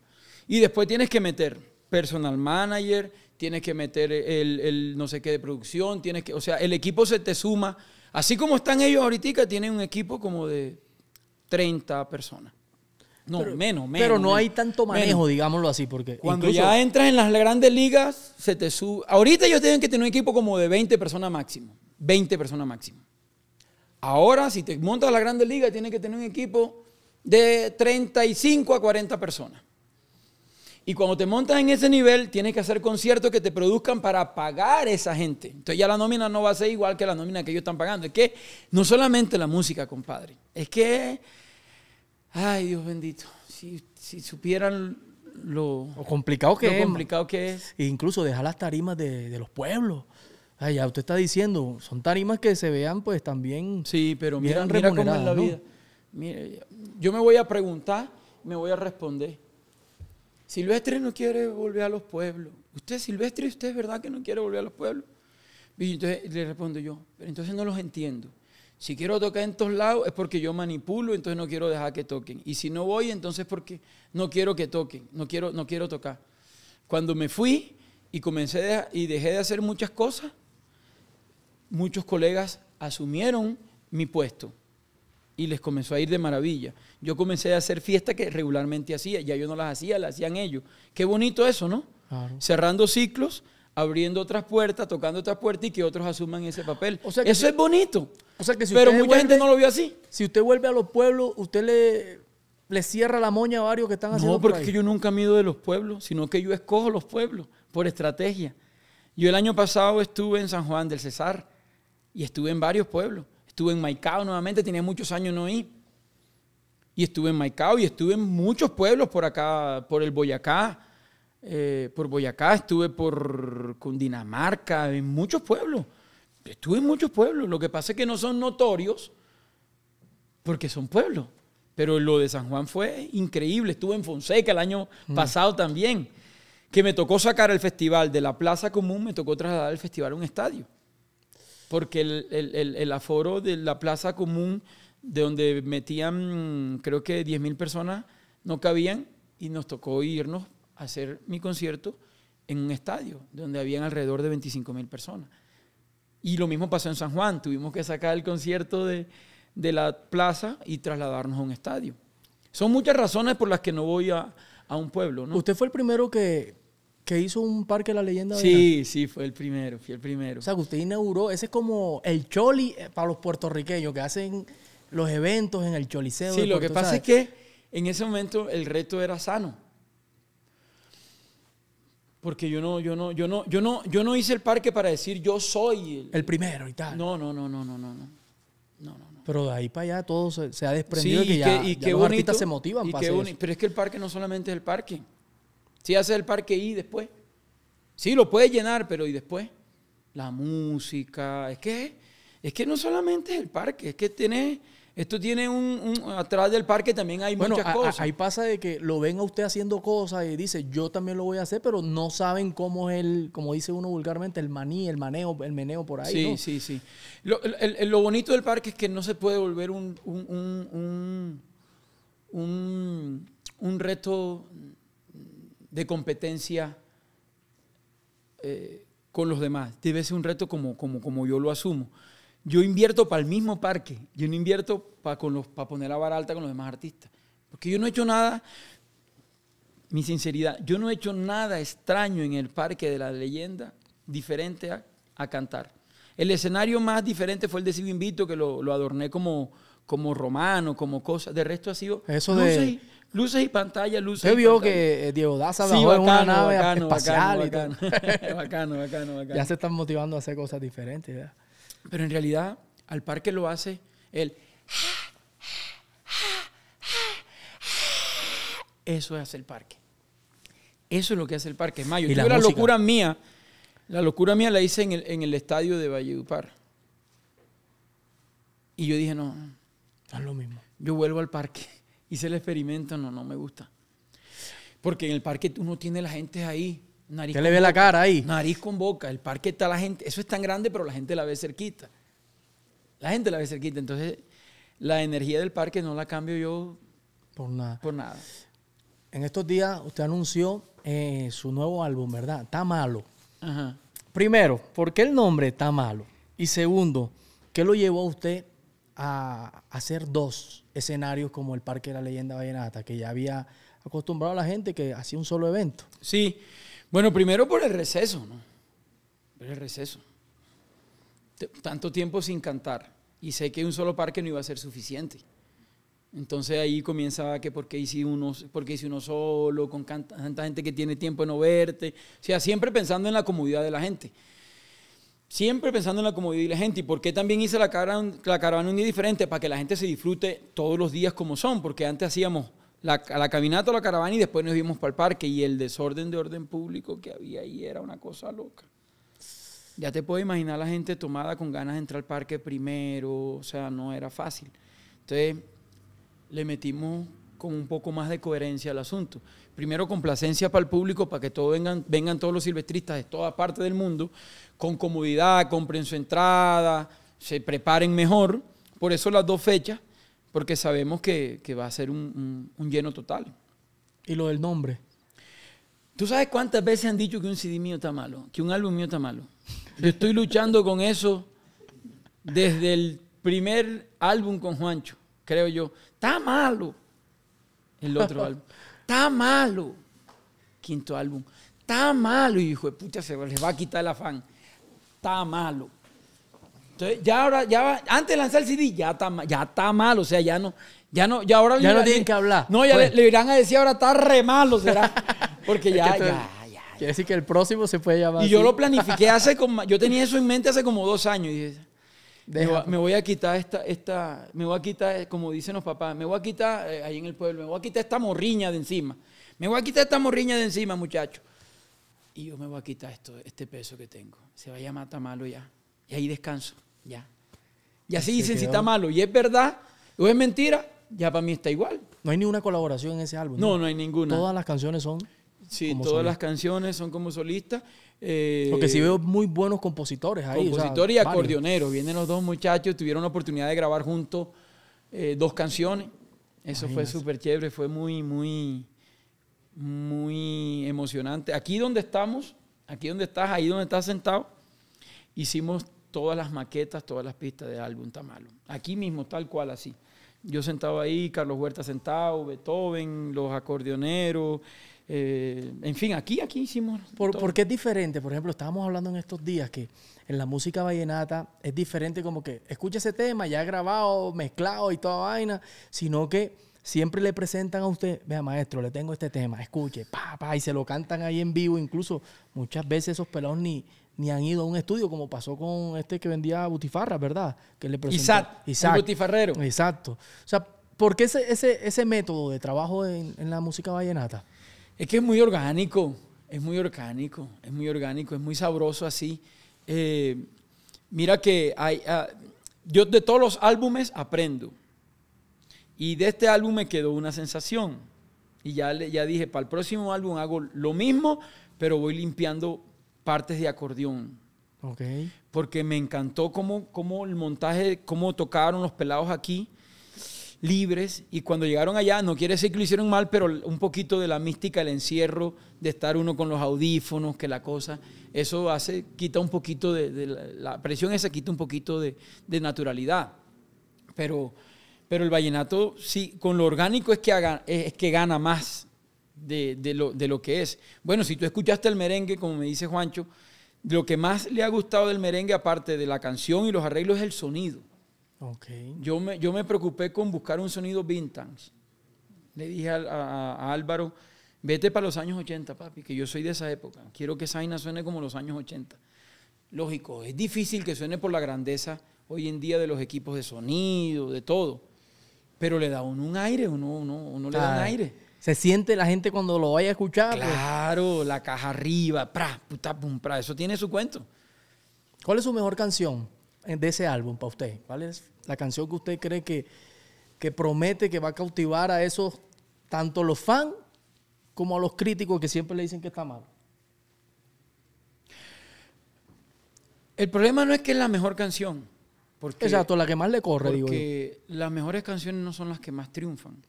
Y después tienes que meter personal manager, tienes que meter el, no sé qué de producción, tienes que, o sea, el equipo se te suma. Así como están ellos ahorita, tienen un equipo como de 30 personas. No, menos, menos. Pero no hay tanto manejo, digámoslo así, porque... Cuando ya entras en las grandes ligas, se te sube... Ahorita ellos tienen que tener un equipo como de 20 personas máximo. 20 personas máximo. Ahora, si te montas a la grandes ligas, tienes que tener un equipo de 35 a 40 personas. Y cuando te montas en ese nivel, tienes que hacer conciertos que te produzcan para pagar a esa gente. Entonces ya la nómina no va a ser igual que la nómina que ellos están pagando. Es que no solamente la música, compadre. Es que, ay Dios bendito, si, si supieran lo, complicado que lo es. complicado que es. E incluso dejar las tarimas de, de los pueblos. Ay, ya usted está diciendo, son tarimas que se vean pues también. Sí, pero mira, mira cómo es la vida. Mira, yo me voy a preguntar, me voy a responder. Silvestre no quiere volver a los pueblos. Usted, Silvestre, usted es verdad que no quiere volver a los pueblos. Y entonces le respondo yo, pero entonces no los entiendo. Si quiero tocar en todos lados es porque yo manipulo, entonces no quiero dejar que toquen. Y si no voy, entonces porque no quiero que toquen, no quiero, no quiero tocar. Cuando me fui y comencé y dejé de hacer muchas cosas, muchos colegas asumieron mi puesto y les comenzó a ir de maravilla. Yo comencé a hacer fiestas que regularmente hacía, ya yo no las hacía, las hacían ellos. Qué bonito eso, ¿no? Cerrando ciclos, abriendo otras puertas, tocando otras puertas y que otros asuman ese papel. eso es bonito. pero mucha gente no lo vio así. Si usted vuelve a los pueblos, usted le, le cierra la moña a varios que están haciendo. No, porque yo nunca mido de los pueblos, sino que yo escojo los pueblos por estrategia. Yo el año pasado estuve en San Juan del Cesar y estuve en varios pueblos. Estuve en Maicao nuevamente, tenía muchos años no ir. Y estuve en Maicao y estuve en muchos pueblos por acá, por el Boyacá, eh, por Boyacá, estuve por Cundinamarca, en muchos pueblos. Estuve en muchos pueblos. Lo que pasa es que no son notorios porque son pueblos. Pero lo de San Juan fue increíble. Estuve en Fonseca el año mm. pasado también, que me tocó sacar el festival de la plaza común, me tocó trasladar el festival a un estadio porque el, aforo de la plaza común, de donde metían creo que 10.000 personas, no cabían y nos tocó irnos a hacer mi concierto en un estadio donde habían alrededor de 25.000 personas. Y lo mismo pasó en San Juan, tuvimos que sacar el concierto de, la plaza y trasladarnos a un estadio. Son muchas razones por las que no voy a, un pueblo. Usted fue el primero que, que hizo un parque de la leyenda. Sí, sí, fue el primero, fui el primero. O sea, que usted inauguró, ese es como el choli eh, para los puertorriqueños que hacen los eventos en el Choliseo. Sí, lo que pasa es que en ese momento el reto era sano. Porque yo no, yo no, yo no, yo no, yo no hice el parque para decir yo soy el, primero y tal. No, no, no, no, no, no, no. No, Pero de ahí para allá todo se, ha desprendido y que, qué los se motivan para Pero es que el parque no solamente es el parque. Sí hace el parque y después. Sí, lo puede llenar, pero ¿y después? La música. Es que, es que no solamente es el parque, es que tiene... Esto tiene un, atrás del parque también hay muchas cosas. ahí pasa de que lo ven a usted haciendo cosas y dice, yo también lo voy a hacer, pero no saben cómo es el, como dice uno vulgarmente, el maní, el manejo, el meneo por ahí. Sí, sí, sí. Lo, lo, bonito del parque es que no se puede volver un, un, un reto de competencia eh, con los demás. Debe ser un reto como, como, como yo lo asumo. Yo invierto para el mismo parque, yo no invierto para poner la vara alta con los demás artistas. Porque yo no he hecho nada, mi sinceridad, yo no he hecho nada extraño en el parque de la leyenda diferente a, cantar. El escenario más diferente fue el de Silvio Invito, que lo, adorné como, como romano, como cosa. De resto ha sido. Eso de, Luces y pantallas, luces. Usted vio que eh, Diego Daza sí, bajó en una nave espacial y bacano, bacano, bacano, bacano, Ya se están motivando a hacer cosas diferentes. Pero en realidad, al parque lo hace él. Eso es el parque. Eso es lo que hace el parque. mayo. Y la, la locura mía, la locura mía la hice en el, estadio de Valledupar. Y yo dije, no es lo mismo. Yo vuelvo al parque hice el experimento, no, no me gusta. Porque en el parque tú no tiene la gente ahí. Nariz ¿Qué le ve la cara ahí. Nariz con boca. El parque está la gente. Eso es tan grande, pero la gente la ve cerquita. La gente la ve cerquita. Entonces, la energía del parque no la cambio yo por nada. Por nada. En estos días usted anunció eh, su nuevo álbum, ¿verdad? Está malo. Primero, ¿por qué el nombre está malo? Y segundo, ¿qué lo llevó a usted hacer dos escenarios como el Parque de la Leyenda Vallenata, que ya había acostumbrado a la gente que hacía un solo evento. Sí, bueno, primero por el receso, ¿no? el receso. Tanto tiempo sin cantar. Y sé que un solo parque no iba a ser suficiente. Entonces ahí comienza que por qué hice uno, por qué hice uno solo, con tanta gente que tiene tiempo de no verte. O sea, siempre pensando en la comodidad de la gente. Siempre pensando en la comodidad de la gente. ¿Y por qué también hice la caravana, un día diferente? Para que la gente se disfrute todos los días como son. Porque antes hacíamos la, la caminata o la caravana y después nos íbamos para el parque. Y el desorden de orden público que había ahí era una cosa loca. Ya te puedo imaginar la gente tomada con ganas de entrar al parque primero. O sea, no era fácil. Entonces, le metimos con un poco más de coherencia al asunto. Primero, complacencia para el público, para que todos vengan, vengan todos los silvestristas de toda parte del mundo, con comodidad, compren su entrada, se preparen mejor. Por eso las dos fechas, porque sabemos que, va a ser un lleno total. ¿Y lo del nombre? ¿Tú sabes cuántas veces han dicho que un CD mío está malo? Que un álbum mío está malo. Yo estoy luchando con eso desde el primer álbum con Juancho, creo yo. Está malo el otro álbum. Está malo. Quinto álbum. Está malo. Y hijo de puta, se les va a quitar el afán. Está malo. Entonces, ya ahora, ya antes de lanzar el CD, ya está, ya está mal. O sea, ya no, ya no, ya ahora. Ya no tienen que hablar. No, ya pues. le, irán a decir ahora está re malo, será. Porque ya, ya, ya. Quiere decir que el próximo se puede llamar. Y yo lo planifiqué hace como. Yo tenía eso en mente hace como dos años. Y dije, me voy a quitar esta, esta, me voy a quitar, como dicen los papás, me voy a quitar, eh, ahí en el pueblo, me voy a quitar esta morriña de encima. Me voy a quitar esta morriña de encima, muchacho Y yo me voy a quitar esto, este peso que tengo. Se vaya a llamar malo ya. Y ahí descanso, ya. Y así Se dicen si está malo. Y es verdad o es mentira, ya para mí está igual. No hay ninguna colaboración en ese álbum. No, no, hay ninguna. Todas las canciones son. Sí, todas las canciones son como solistas eh, Porque sí veo muy buenos compositores ahí. Compositores y acordeoneros. Vienen los dos muchachos, tuvieron la oportunidad de grabar juntos eh, dos canciones. Eso fue súper chévere, fue muy, muy, muy emocionante. Aquí donde estamos, aquí donde estás, ahí donde estás sentado, hicimos todas las maquetas, todas las pistas del álbum Tamalo. Aquí mismo, tal cual, así. Yo sentado ahí, Carlos Huerta sentado, Beethoven, los acordeoneros. Eh, en fin, aquí, aquí hicimos. Por, porque es diferente. Por ejemplo, estábamos hablando en estos días que en la música vallenata es diferente, como que escucha ese tema ya grabado, mezclado y toda vaina, sino que siempre le presentan a usted, vea maestro, le tengo este tema, escuche, pa, pa, y se lo cantan ahí en vivo. Incluso muchas veces esos pelados ni, ni han ido a un estudio, como pasó con este que vendía butifarra, ¿verdad? Que le presentó. Isaac, butifarrero. Exacto. O sea, ¿por qué ese, ese, ese método de trabajo en, en la música vallenata? Es que es muy orgánico, es muy orgánico, es muy orgánico, es muy sabroso así. Eh, mira que ah, yo de todos los álbumes aprendo. Y de este álbum me quedó una sensación. Y ya, ya dije, para el próximo álbum hago lo mismo, pero voy limpiando partes de acordeón. Okay. Porque me encantó cómo, cómo el montaje, cómo tocaron los pelados aquí libres y cuando llegaron allá, no quiere decir que lo hicieron mal, pero un poquito de la mística, el encierro, de estar uno con los audífonos, que la cosa, eso hace, quita un poquito de, la, presión esa quita un poquito de, naturalidad. Pero, pero el vallenato, sí, con lo orgánico es que, es, que gana más de, lo, de lo que es. Bueno, si tú escuchaste el merengue, como me dice Juancho, lo que más le ha gustado del merengue, aparte de la canción y los arreglos, es el sonido Okay. Yo, me, yo me preocupé con buscar un sonido vintage. Le dije a, Álvaro, vete para los años 80, papi, que yo soy de esa época. Quiero que Zaina suene como los años 80. Lógico, es difícil que suene por la grandeza hoy en día de los equipos de sonido, de todo. Pero le da uno un aire, uno, no le da un aire. Se siente la gente cuando lo vaya a escuchar. Pues. Claro, la caja arriba, pra, puta, pum, pra. Eso tiene su cuento. ¿Cuál es su mejor canción? Eh, de ese álbum para usted? ¿Cuál es la canción que usted cree que, que promete que va a cautivar a esos, tanto los fans como a los críticos que siempre le dicen que está mal? El problema no es que es la mejor canción. Porque, Exacto, la que más le corre, digo. Porque las mejores canciones no son las que más triunfan.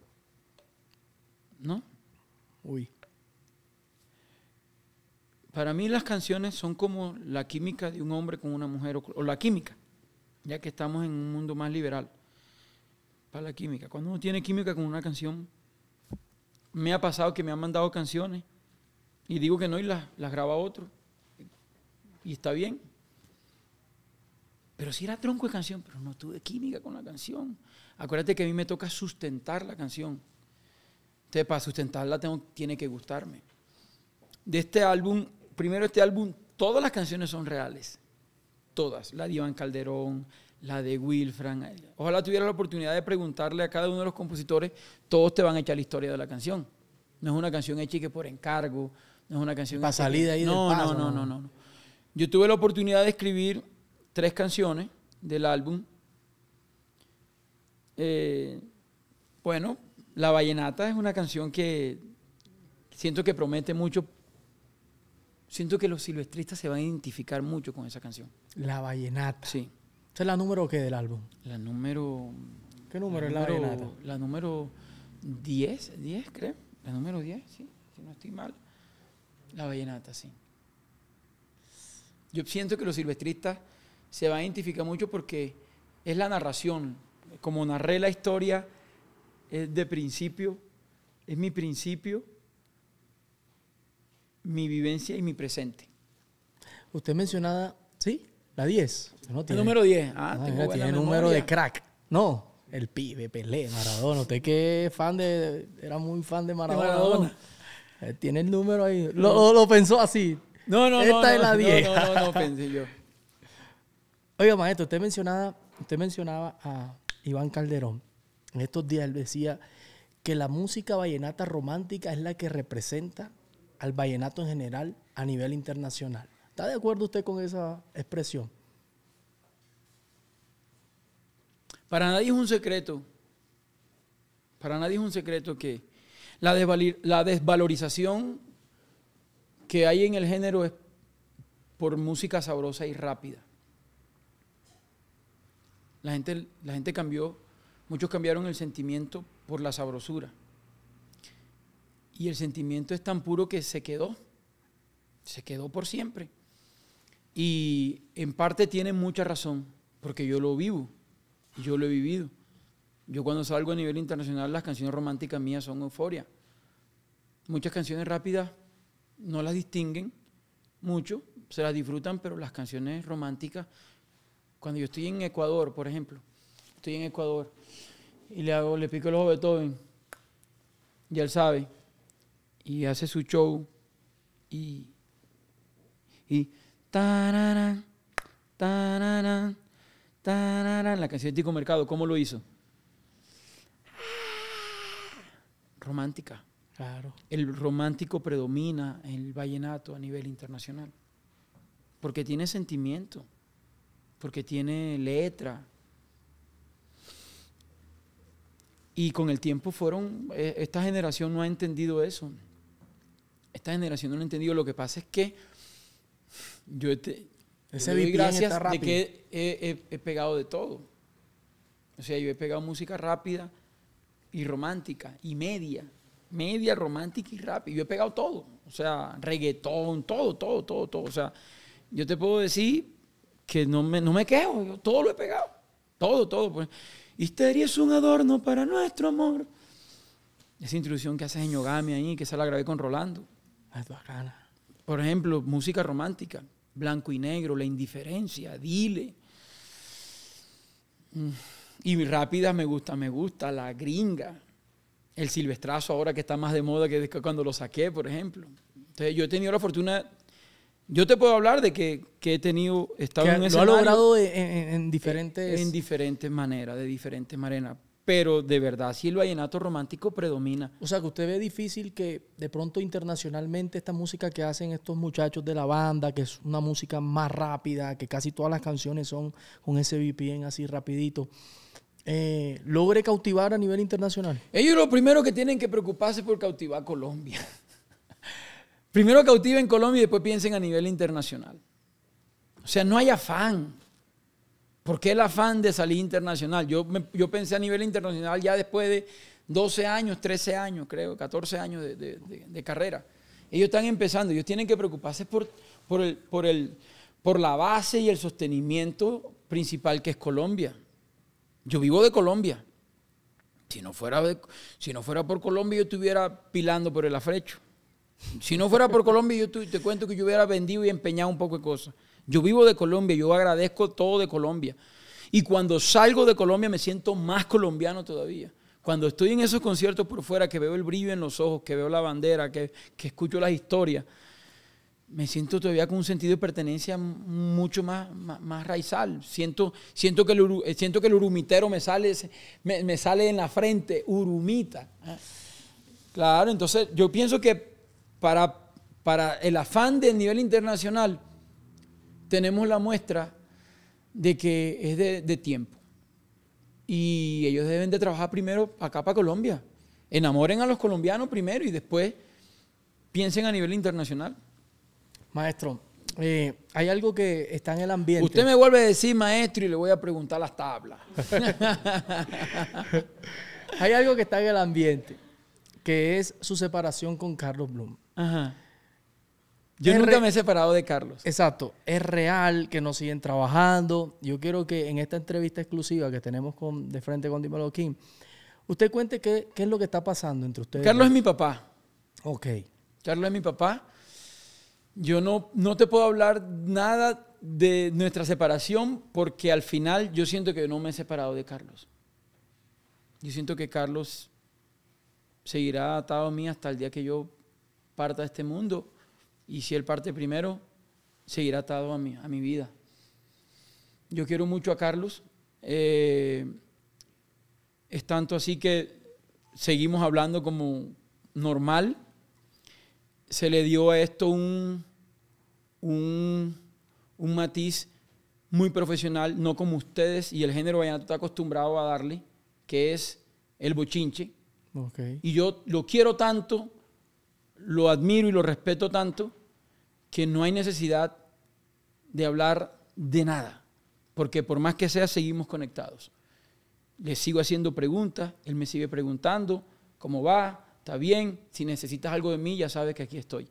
¿No? Uy. Para mí las canciones son como la química de un hombre con una mujer o la química ya que estamos en un mundo más liberal para la química. Cuando uno tiene química con una canción, me ha pasado que me han mandado canciones y digo que no y las, graba otro. Y está bien. Pero si era tronco de canción, pero no tuve química con la canción. Acuérdate que a mí me toca sustentar la canción. Entonces, para sustentarla tengo, tiene que gustarme. De este álbum, primero este álbum, todas las canciones son reales todas, la de Iván Calderón, la de Wilfran. Ojalá tuviera la oportunidad de preguntarle a cada uno de los compositores, todos te van a echar la historia de la canción. No es una canción hecha que por encargo, no es una canción... Para salida de ahí no, del paso, no, no, no, no, Yo tuve la oportunidad de escribir tres canciones del álbum. Eh, bueno, La Vallenata es una canción que siento que promete mucho siento que los silvestristas se van a identificar mucho con esa canción. La vallenata. Sí. ¿Esa es la número qué del álbum? La número... ¿Qué número la es la vallenata? La número 10, 10 creo. La número 10, sí, si no estoy mal. La vallenata, sí. Yo siento que los silvestristas se van a identificar mucho porque es la narración. Como narré la historia, es de principio, es mi principio mi vivencia y mi presente. Usted mencionaba, ¿sí? La 10. el número 10. Ah, tiene número de crack. No, el pibe, Pelé, Maradona. Usted que fan de. Era muy fan de Maradona. Eh, tiene el número ahí. Lo, pensó así. No, no, no. Esta es la 10. No, no, no, no, pensé yo. Oiga, maestro, usted mencionaba, usted mencionaba a Iván Calderón. En estos días él decía que la música vallenata romántica es la que representa al vallenato en general a nivel internacional. ¿Está de acuerdo usted con esa expresión? Para nadie es un secreto, para nadie es un secreto que la, la desvalorización que hay en el género es por música sabrosa y rápida. La gente, la gente cambió, muchos cambiaron el sentimiento por la sabrosura. Y el sentimiento es tan puro que se quedó, se quedó por siempre. Y en parte tiene mucha razón, porque yo lo vivo, yo lo he vivido. Yo cuando salgo a nivel internacional, las canciones románticas mías son euforia. Muchas canciones rápidas no las distinguen mucho, se las disfrutan, pero las canciones románticas, cuando yo estoy en Ecuador, por ejemplo, estoy en Ecuador y le hago, le pico el ojo a Beethoven, ya él sabe, y hace su show y. y. Tarara, la canción de Tico Mercado, ¿cómo lo hizo? Romántica. Claro. El romántico predomina en el vallenato a nivel internacional. Porque tiene sentimiento, porque tiene letra. Y con el tiempo fueron, e, esta generación no ha entendido eso esta generación no lo ha entendido. Lo que pasa es que yo te, gracias de que he, pegado de todo. O sea, yo he pegado música rápida y romántica y media. Media, romántica y rápida. Yo he pegado todo. O sea, reggaetón, todo, todo, todo, todo. O sea, yo te puedo decir que no me, no me quejo. Yo todo lo he pegado. Todo, todo. Pues. Histeria es un adorno para nuestro amor. Esa introducción que haces en Yogami ahí, que se la grabé con Rolando. Por ejemplo, música romántica, blanco y negro, la indiferencia, dile. Mm. Y rápida me gusta, me gusta, la gringa, el silvestrazo ahora que está más de moda que cuando lo saqué, por ejemplo. Entonces yo he tenido la fortuna, yo te puedo hablar de que, he tenido, he estado en lo logrado en, diferentes... En, en diferentes maneras, de diferentes maneras pero de verdad si el vallenato romántico predomina. O sea, que usted ve difícil que de pronto internacionalmente esta música que hacen estos muchachos de la banda, que es una música más rápida, que casi todas las canciones son con ese VPN así rapidito, eh, logre cautivar a nivel internacional. Ellos lo primero que tienen que preocuparse es por cautivar Colombia. primero cautiven Colombia y después piensen a nivel internacional. O sea, no hay afán. ¿Por qué el afán de salir internacional? Yo, yo pensé a nivel internacional ya después de 12 años, 13 años, creo, 14 años de, carrera. Ellos están empezando, ellos tienen que preocuparse por, por, el, por, la base y el sostenimiento principal que es Colombia. Yo vivo de Colombia. Si no fuera, si no fuera por Colombia, yo estuviera pilando por el afrecho. Si no fuera por Colombia, yo te cuento que yo hubiera vendido y empeñado un poco de cosas. Yo vivo de Colombia, yo agradezco todo de Colombia. Y cuando salgo de Colombia me siento más colombiano todavía. Cuando estoy en esos conciertos por fuera, que veo el brillo en los ojos, que veo la bandera, que, escucho las historias, me siento todavía con un sentido de pertenencia mucho más, más, raizal. Siento, siento, que el eh, siento que el urumitero me sale, me, sale en la frente, urumita. Claro, entonces yo pienso que para, para el afán del nivel internacional, tenemos la muestra de que es de, tiempo. Y ellos deben de trabajar primero acá para Colombia. Enamoren a los colombianos primero y después piensen a nivel internacional. Maestro, eh, hay algo que está en el ambiente. Usted me vuelve a decir maestro y le voy a preguntar las tablas. hay algo que está en el ambiente, que es su separación con Carlos Blum. Ajá. Yo nunca me he separado de Carlos. Exacto. Es real que nos siguen trabajando. Yo quiero que en esta entrevista exclusiva que tenemos con, de frente con Dímelo Kim, usted cuente qué, es lo que está pasando entre ustedes. Carlos es mi papá. Ok. Carlos es mi papá. Yo no, no te puedo hablar nada de nuestra separación porque al final yo siento que no me he separado de Carlos. Yo siento que Carlos seguirá atado a mí hasta el día que yo parta de este mundo y si Él parte primero, seguirá atado a mi, a mi vida. Yo quiero mucho a Carlos. Eh, es tanto así que seguimos hablando como normal. Se le dio a esto un, un, matiz muy profesional, no como ustedes y el género vallenato está acostumbrado a darle, que es el bochinche. Y yo lo quiero tanto lo admiro y lo respeto tanto que no hay necesidad de hablar de nada, porque por más que sea, seguimos conectados. Le sigo haciendo preguntas, él me sigue preguntando cómo va, está bien, si necesitas algo de mí, ya sabes que aquí estoy.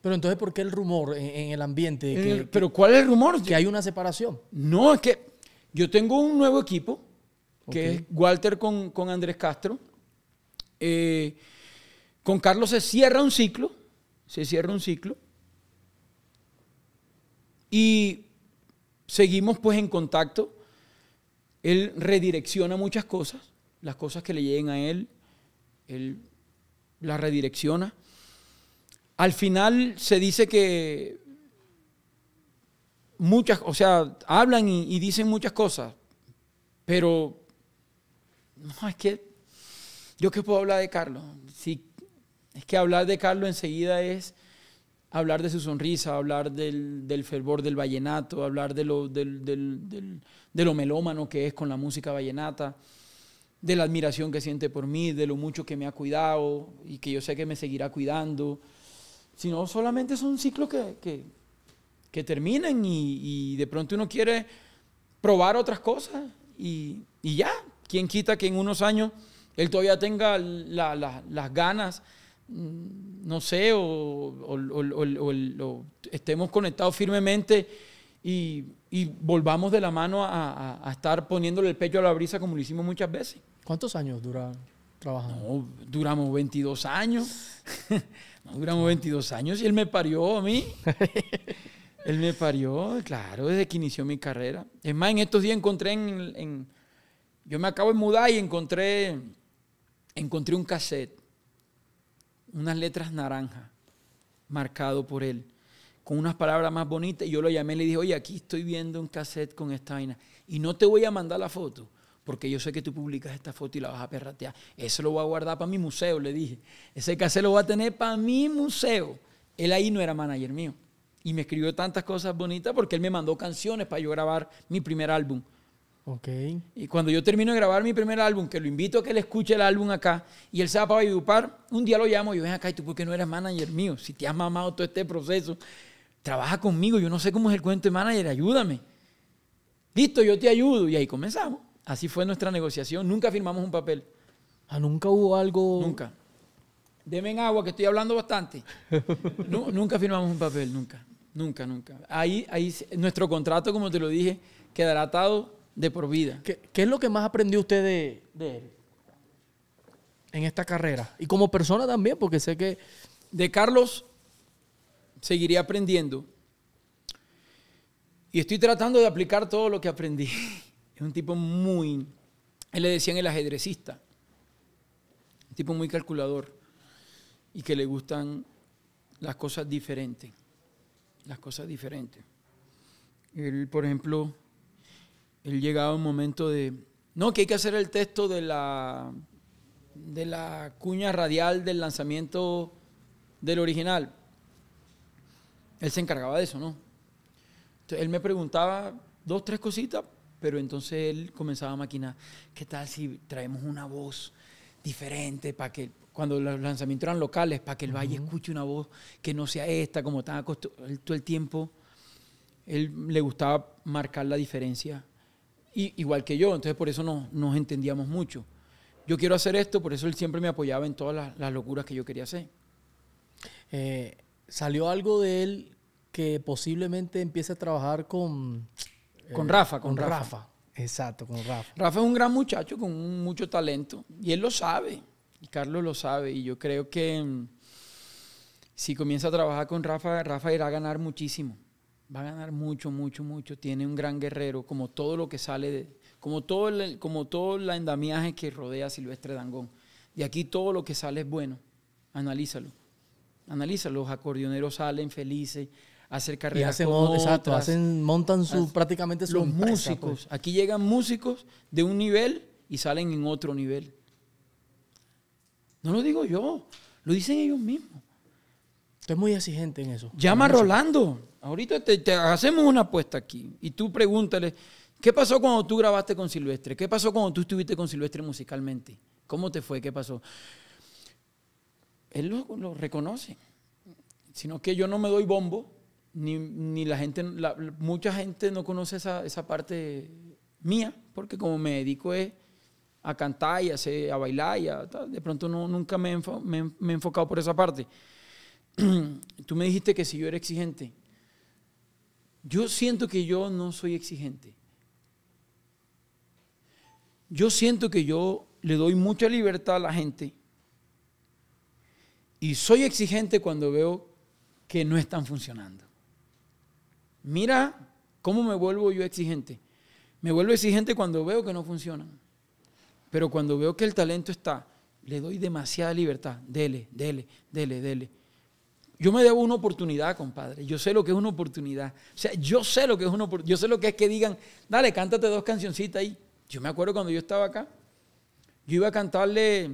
Pero entonces, ¿por qué el rumor en, el ambiente? Eh, ¿Pero cuál es el rumor? Que hay una separación. No, es que yo tengo un nuevo equipo, que es Walter con Andrés Castro eh, con Carlos se cierra un ciclo, se cierra un ciclo. Y seguimos pues en contacto. Él redirecciona muchas cosas, las cosas que le lleguen a él, él las redirecciona. Al final se dice que muchas, o sea, hablan y dicen muchas cosas, pero no, es que ¿Yo qué puedo hablar de Carlos? Si, es que hablar de Carlos enseguida es hablar de su sonrisa, hablar del, fervor del vallenato, hablar de lo, lo melómano que es con la música vallenata, de la admiración que siente por mí, de lo mucho que me ha cuidado y que yo sé que me seguirá cuidando. Si no, solamente es un ciclo que, que, que terminan y, de pronto uno quiere probar otras cosas y, y ya, quién quita que en unos años él todavía tenga las ganas, mm, no sé, o, estemos conectados firmemente y, volvamos de la mano a, estar poniéndole el pecho a la brisa como lo hicimos muchas veces. ¿Cuántos años dura trabajando? No, duramos 22 años. no, duramos 22 años y él me parió a mí. él me parió, claro, desde que inició mi carrera. Es más, en estos días encontré en, en yo me acabo de mudar y encontré encontré un cassette, unas letras naranjas, marcado por él, con unas palabras más bonitas. Y yo lo llamé y le dije, oye, aquí estoy viendo un cassette con esta vaina. Y no te voy a mandar la foto, porque yo sé que tú publicas esta foto y la vas a perratear. Eso lo voy a guardar para mi museo, le dije. Ese cassette lo voy a tener para mi museo. Él ahí no era manager mío. Y me escribió tantas cosas bonitas porque él me mandó canciones para yo grabar mi primer álbum. Ok. Y cuando yo termino de grabar mi primer álbum, que lo invito a que le escuche el álbum acá, y él se va para un día lo llamo y yo, ven acá, ¿y tú por qué no eres manager mío? Si te has mamado todo este proceso, trabaja conmigo, yo no sé cómo es el cuento de manager, ayúdame. Listo, yo te ayudo. Y ahí comenzamos. Así fue nuestra negociación, nunca firmamos un papel. Ah, nunca hubo algo... Nunca. Deme en agua, que estoy hablando bastante. nunca firmamos un papel, nunca. Nunca, nunca. Ahí, ahí, nuestro contrato, como te lo dije, quedará atado de por vida. ¿Qué, es lo que más aprendió usted de, él en esta carrera? Y como persona también, porque sé que de Carlos Seguiría aprendiendo. Y estoy tratando de aplicar todo lo que aprendí. Es un tipo muy, él le decían el ajedrecista, un tipo muy calculador y que le gustan las cosas diferentes, las cosas diferentes. Él, por ejemplo, él llegaba un momento de, no, que hay que hacer el texto de la, de la cuña radial del lanzamiento del original. Él se encargaba de eso, ¿no? él me preguntaba dos, tres cositas, pero entonces él comenzaba a maquinar, ¿qué tal si traemos una voz diferente para que cuando los lanzamientos eran locales, para que el Valle escuche una voz que no sea esta, como tan acostumbrado, todo el tiempo, él le gustaba marcar la diferencia y, igual que yo, entonces por eso no, nos entendíamos mucho. Yo quiero hacer esto, por eso él siempre me apoyaba en todas las, locuras que yo quería hacer. Eh, ¿Salió algo de él que posiblemente empiece a trabajar con... Eh, con Rafa, con, Rafa. Exacto, con Rafa. Rafa es un gran muchacho con mucho talento y él lo sabe, y Carlos lo sabe, y yo creo que mm, si comienza a trabajar con Rafa, Rafa irá a ganar muchísimo va a ganar mucho, mucho, mucho. Tiene un gran guerrero, como todo lo que sale, como, todo el, como todo el andamiaje que rodea Silvestre Dangón. Y aquí todo lo que sale es bueno. Analízalo. Analízalo. Los acordeoneros salen felices, hacen carreras. montan su, prácticamente su Los pues. músicos. Aquí llegan músicos de un nivel y salen en otro nivel. No lo digo yo, lo dicen ellos mismos. Estoy muy exigente en eso. Llama a Rolando. Ahorita te, hacemos una apuesta aquí y tú pregúntale, ¿qué pasó cuando tú grabaste con Silvestre? ¿Qué pasó cuando tú estuviste con Silvestre musicalmente? ¿Cómo te fue? ¿Qué pasó? Él lo, reconoce. Sino que yo no me doy bombo, ni, la gente, mucha gente no conoce esa, esa parte mía, porque como me dedico a cantar y a, a bailar, de pronto nunca me, me he enfocado por esa parte. tú me dijiste que si yo era exigente, yo siento que yo no soy exigente. Yo siento que yo le doy mucha libertad a la gente y soy exigente cuando veo que no están funcionando. Mira cómo me vuelvo yo exigente. Me vuelvo exigente cuando veo que no funcionan. Pero cuando veo que el talento está, le doy demasiada libertad. Dele, dele, dele, dele. Yo me debo una oportunidad, compadre. Yo sé lo que es una oportunidad. O sea, yo sé lo que es una oportunidad. Yo sé lo que es que digan, dale, cántate dos cancioncitas ahí. Yo me acuerdo cuando yo estaba acá, yo iba a cantarle,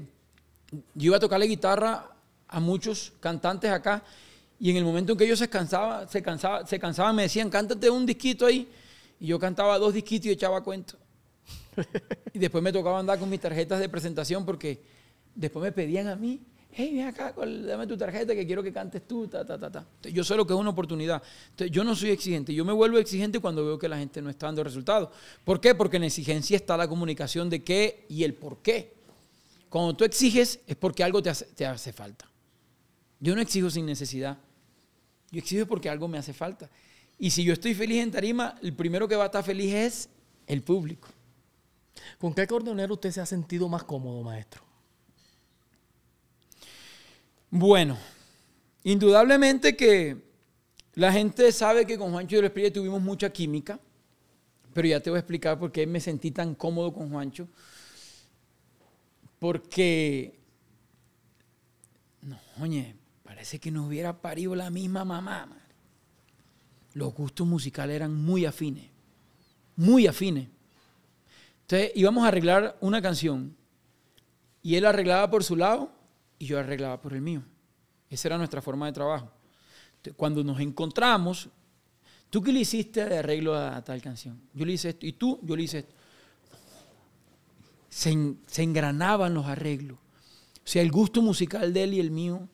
yo iba a tocarle guitarra a muchos cantantes acá y en el momento en que ellos se cansaban, se cansaba, se cansaban, me decían, cántate un disquito ahí. Y yo cantaba dos disquitos y echaba cuento. y después me tocaba andar con mis tarjetas de presentación porque después me pedían a mí hey, ven acá, dame tu tarjeta que quiero que cantes tú, ta, ta, ta, yo sé lo que es una oportunidad. yo no soy exigente, yo me vuelvo exigente cuando veo que la gente no está dando resultados. ¿Por qué? Porque en exigencia está la comunicación de qué y el por qué. Cuando tú exiges es porque algo te hace, te hace falta. Yo no exijo sin necesidad. Yo exijo porque algo me hace falta. Y si yo estoy feliz en tarima, el primero que va a estar feliz es el público. ¿Con qué cordonero usted se ha sentido más cómodo, maestro? Bueno, indudablemente que la gente sabe que con Juancho y el Espíritu tuvimos mucha química, pero ya te voy a explicar por qué me sentí tan cómodo con Juancho. Porque, no, oye, parece que nos hubiera parido la misma mamá. Los gustos musicales eran muy afines, muy afines. Entonces íbamos a arreglar una canción y él arreglaba por su lado y yo arreglaba por el mío. Esa era nuestra forma de trabajo. Cuando nos encontramos, ¿tú qué le hiciste de arreglo a tal canción? Yo le hice esto. ¿Y tú? Yo le hice esto. Se, engranaban los arreglos. O sea, el gusto musical de él y el mío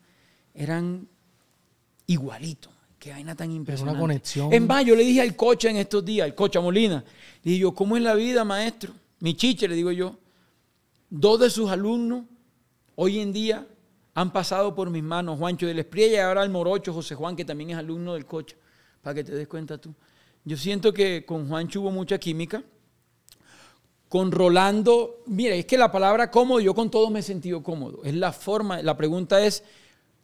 eran igualitos. Qué vaina tan impresionante. una conexión. En más, yo le dije al coche en estos días, al coche a Molina, le dije yo, ¿cómo es la vida, maestro? Mi chiche, le digo yo. Dos de sus alumnos hoy en día han pasado por mis manos Juancho del Espriella y ahora el morocho José Juan, que también es alumno del coche, para que te des cuenta tú. Yo siento que con Juancho hubo mucha química. Con Rolando, mire, es que la palabra cómodo, yo con todos me he sentido cómodo. Es la forma, la pregunta es,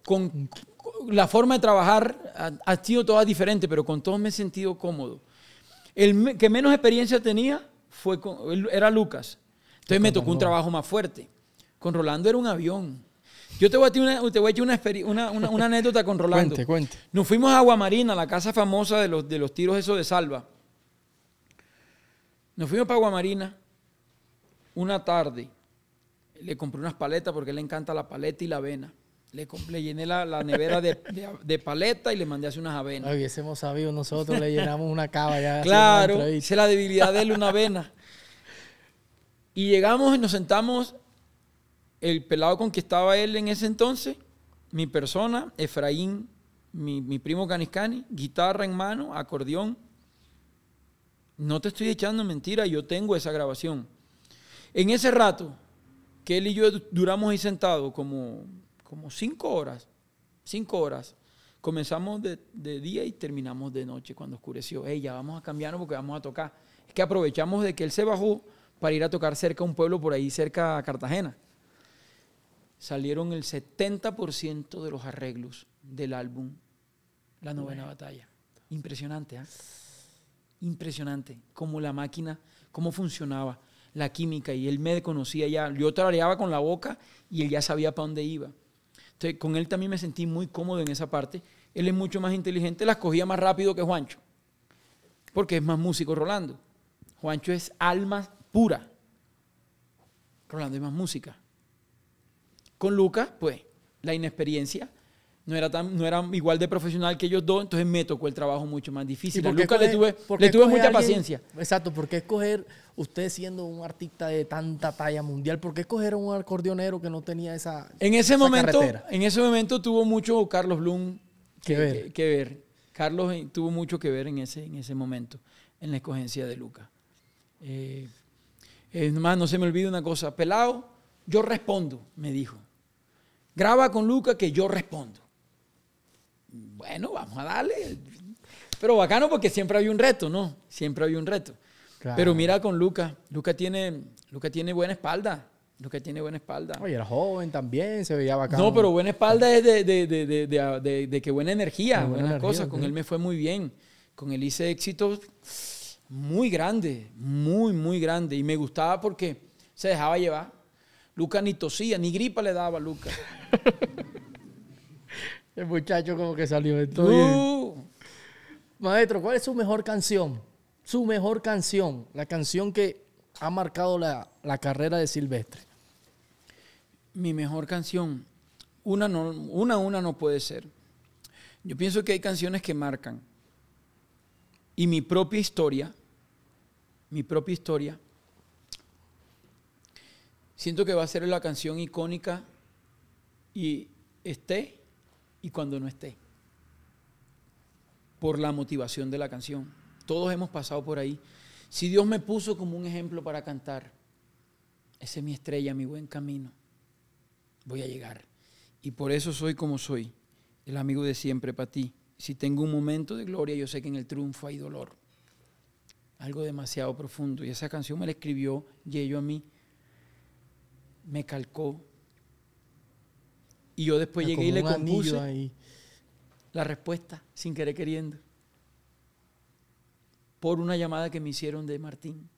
con, la forma de trabajar ha, sido toda diferente, pero con todos me he sentido cómodo. El que menos experiencia tenía fue era Lucas. Entonces me tocó un trabajo más fuerte. Con Rolando era un avión yo te voy a echar una, una, anécdota con Rolando. cuente, cuente. Nos fuimos a Aguamarina, la casa famosa de los, de los tiros esos de salva. Nos fuimos para Aguamarina una tarde. Le compré unas paletas porque le encanta la paleta y la avena. Le, llené la, nevera de, de, paleta y le mandé hace unas avenas. Hubiésemos sabido, nosotros le llenamos una cava ya. Claro, hice la debilidad de él, una avena. Y llegamos y nos sentamos el pelado con que estaba él en ese entonces, mi persona, Efraín, mi, primo Caniscani, guitarra en mano, acordeón. No te estoy echando mentira, yo tengo esa grabación. En ese rato que él y yo duramos ahí sentados como, cinco horas, cinco horas, comenzamos de, día y terminamos de noche cuando oscureció. Ella, ya vamos a cambiarnos porque vamos a tocar. Es que aprovechamos de que él se bajó para ir a tocar cerca a un pueblo por ahí, cerca a Cartagena salieron el 70% de los arreglos del álbum La Novena Batalla. Impresionante, ¿ah? Impresionante. Cómo la máquina, cómo funcionaba la química y él me conocía ya. Yo tarareaba con la boca y él ya sabía para dónde iba. Entonces, con él también me sentí muy cómodo en esa parte. Él es mucho más inteligente, las cogía más rápido que Juancho, porque es más músico Rolando. Juancho es alma pura. Rolando es más música. Con Lucas, pues, la inexperiencia no era, tan, no era igual de profesional que ellos dos, entonces me tocó el trabajo mucho más difícil. A Lucas le tuve, le tuve mucha paciencia. Exacto, porque escoger, usted siendo un artista de tanta talla mundial, ¿por qué escoger a un acordeonero que no tenía esa en ese momento En ese momento tuvo mucho Carlos Blum que, ver. que, ver. Carlos eh, tuvo mucho que ver en ese, en ese momento, en la escogencia de Lucas. Eh, no se me olvide una cosa, pelado, yo respondo, me dijo. Graba con Luca que yo respondo. Bueno, vamos a darle. Pero bacano porque siempre hay un reto, ¿no? Siempre hay un reto. Pero mira con Luca. Luca tiene, Luca tiene buena espalda. Luca tiene buena espalda. Oye, era joven también, se veía bacano. No, pero buena espalda es de, de, de, de que buena energía, buenas cosas. Con él me fue muy bien. Con él hice éxitos muy grande, muy, muy grande. Y me gustaba porque se dejaba llevar. Lucas ni tosía, ni gripa le daba a Lucas. El muchacho como que salió de todo. Maestro, ¿cuál es su mejor canción? Su mejor canción, la canción que ha marcado la, carrera de Silvestre. Mi mejor canción, una a una, una no puede ser. Yo pienso que hay canciones que marcan. Y mi propia historia, mi propia historia Siento que va a ser la canción icónica y esté y cuando no esté. Por la motivación de la canción. Todos hemos pasado por ahí. Si Dios me puso como un ejemplo para cantar, esa es mi estrella, mi buen camino. Voy a llegar. Y por eso soy como soy, el amigo de siempre para ti. Si tengo un momento de gloria, yo sé que en el triunfo hay dolor. Algo demasiado profundo. Y esa canción me la escribió Yello a mí me calcó. Y yo después llegué y le compuse la respuesta, sin querer queriendo, por una llamada que me hicieron de Martín.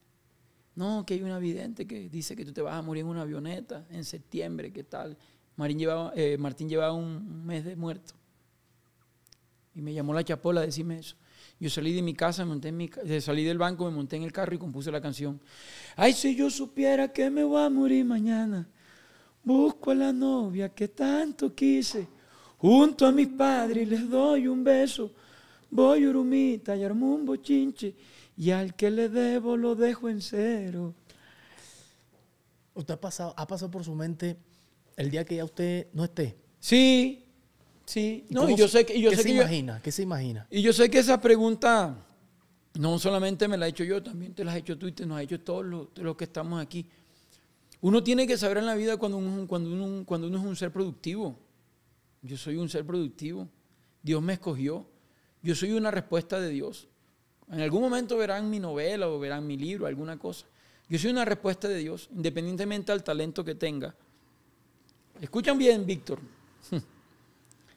No, que hay una vidente que dice que tú te vas a morir en una avioneta en septiembre, ¿qué tal? Eh, Martín llevaba un mes de muerto. Y me llamó la chapola a decirme eso. Yo salí de mi casa, monté eh, salí del banco, me monté en el carro y compuse la canción. Ay, si yo supiera que me voy a morir mañana, busco a la novia que tanto quise. Junto a mis padres les doy un beso. Voy urumita y armo un Y al que le debo lo dejo en cero. ¿Usted ha pasado, ha pasado por su mente el día que ya usted no esté? Sí, Sí, no, y yo sé que... ¿Qué se imagina? ¿Qué se imagina? Y yo sé que esa pregunta no solamente me la he hecho yo, también te la has hecho tú y te nos has hecho todos los, que estamos aquí. Uno tiene que saber en la vida cuando uno, es un ser productivo. Yo soy un ser productivo. Dios me escogió. Yo soy una respuesta de Dios. En algún momento verán mi novela o verán mi libro, alguna cosa. Yo soy una respuesta de Dios, independientemente del talento que tenga. Escuchan bien, Víctor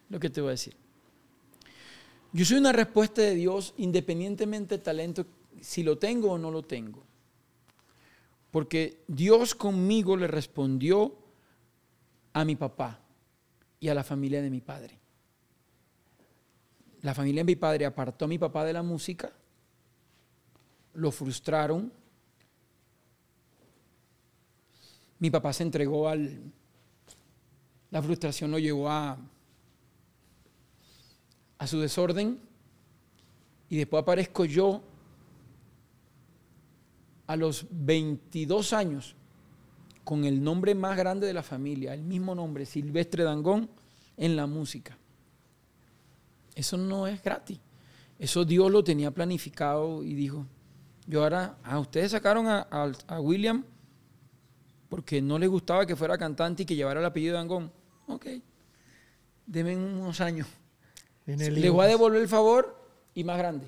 lo que te voy a decir. Yo soy una respuesta de Dios independientemente del talento, si lo tengo o no lo tengo. Porque Dios conmigo le respondió a mi papá y a la familia de mi padre. La familia de mi padre apartó a mi papá de la música, lo frustraron. Mi papá se entregó al... La frustración lo llevó a a su desorden y después aparezco yo a los 22 años con el nombre más grande de la familia, el mismo nombre, Silvestre Dangón, en la música. Eso no es gratis. Eso Dios lo tenía planificado y dijo, yo ahora, a ah, ustedes sacaron a, William porque no le gustaba que fuera cantante y que llevara el apellido Dangón. Ok, denme unos años le voy a devolver el favor y más grande.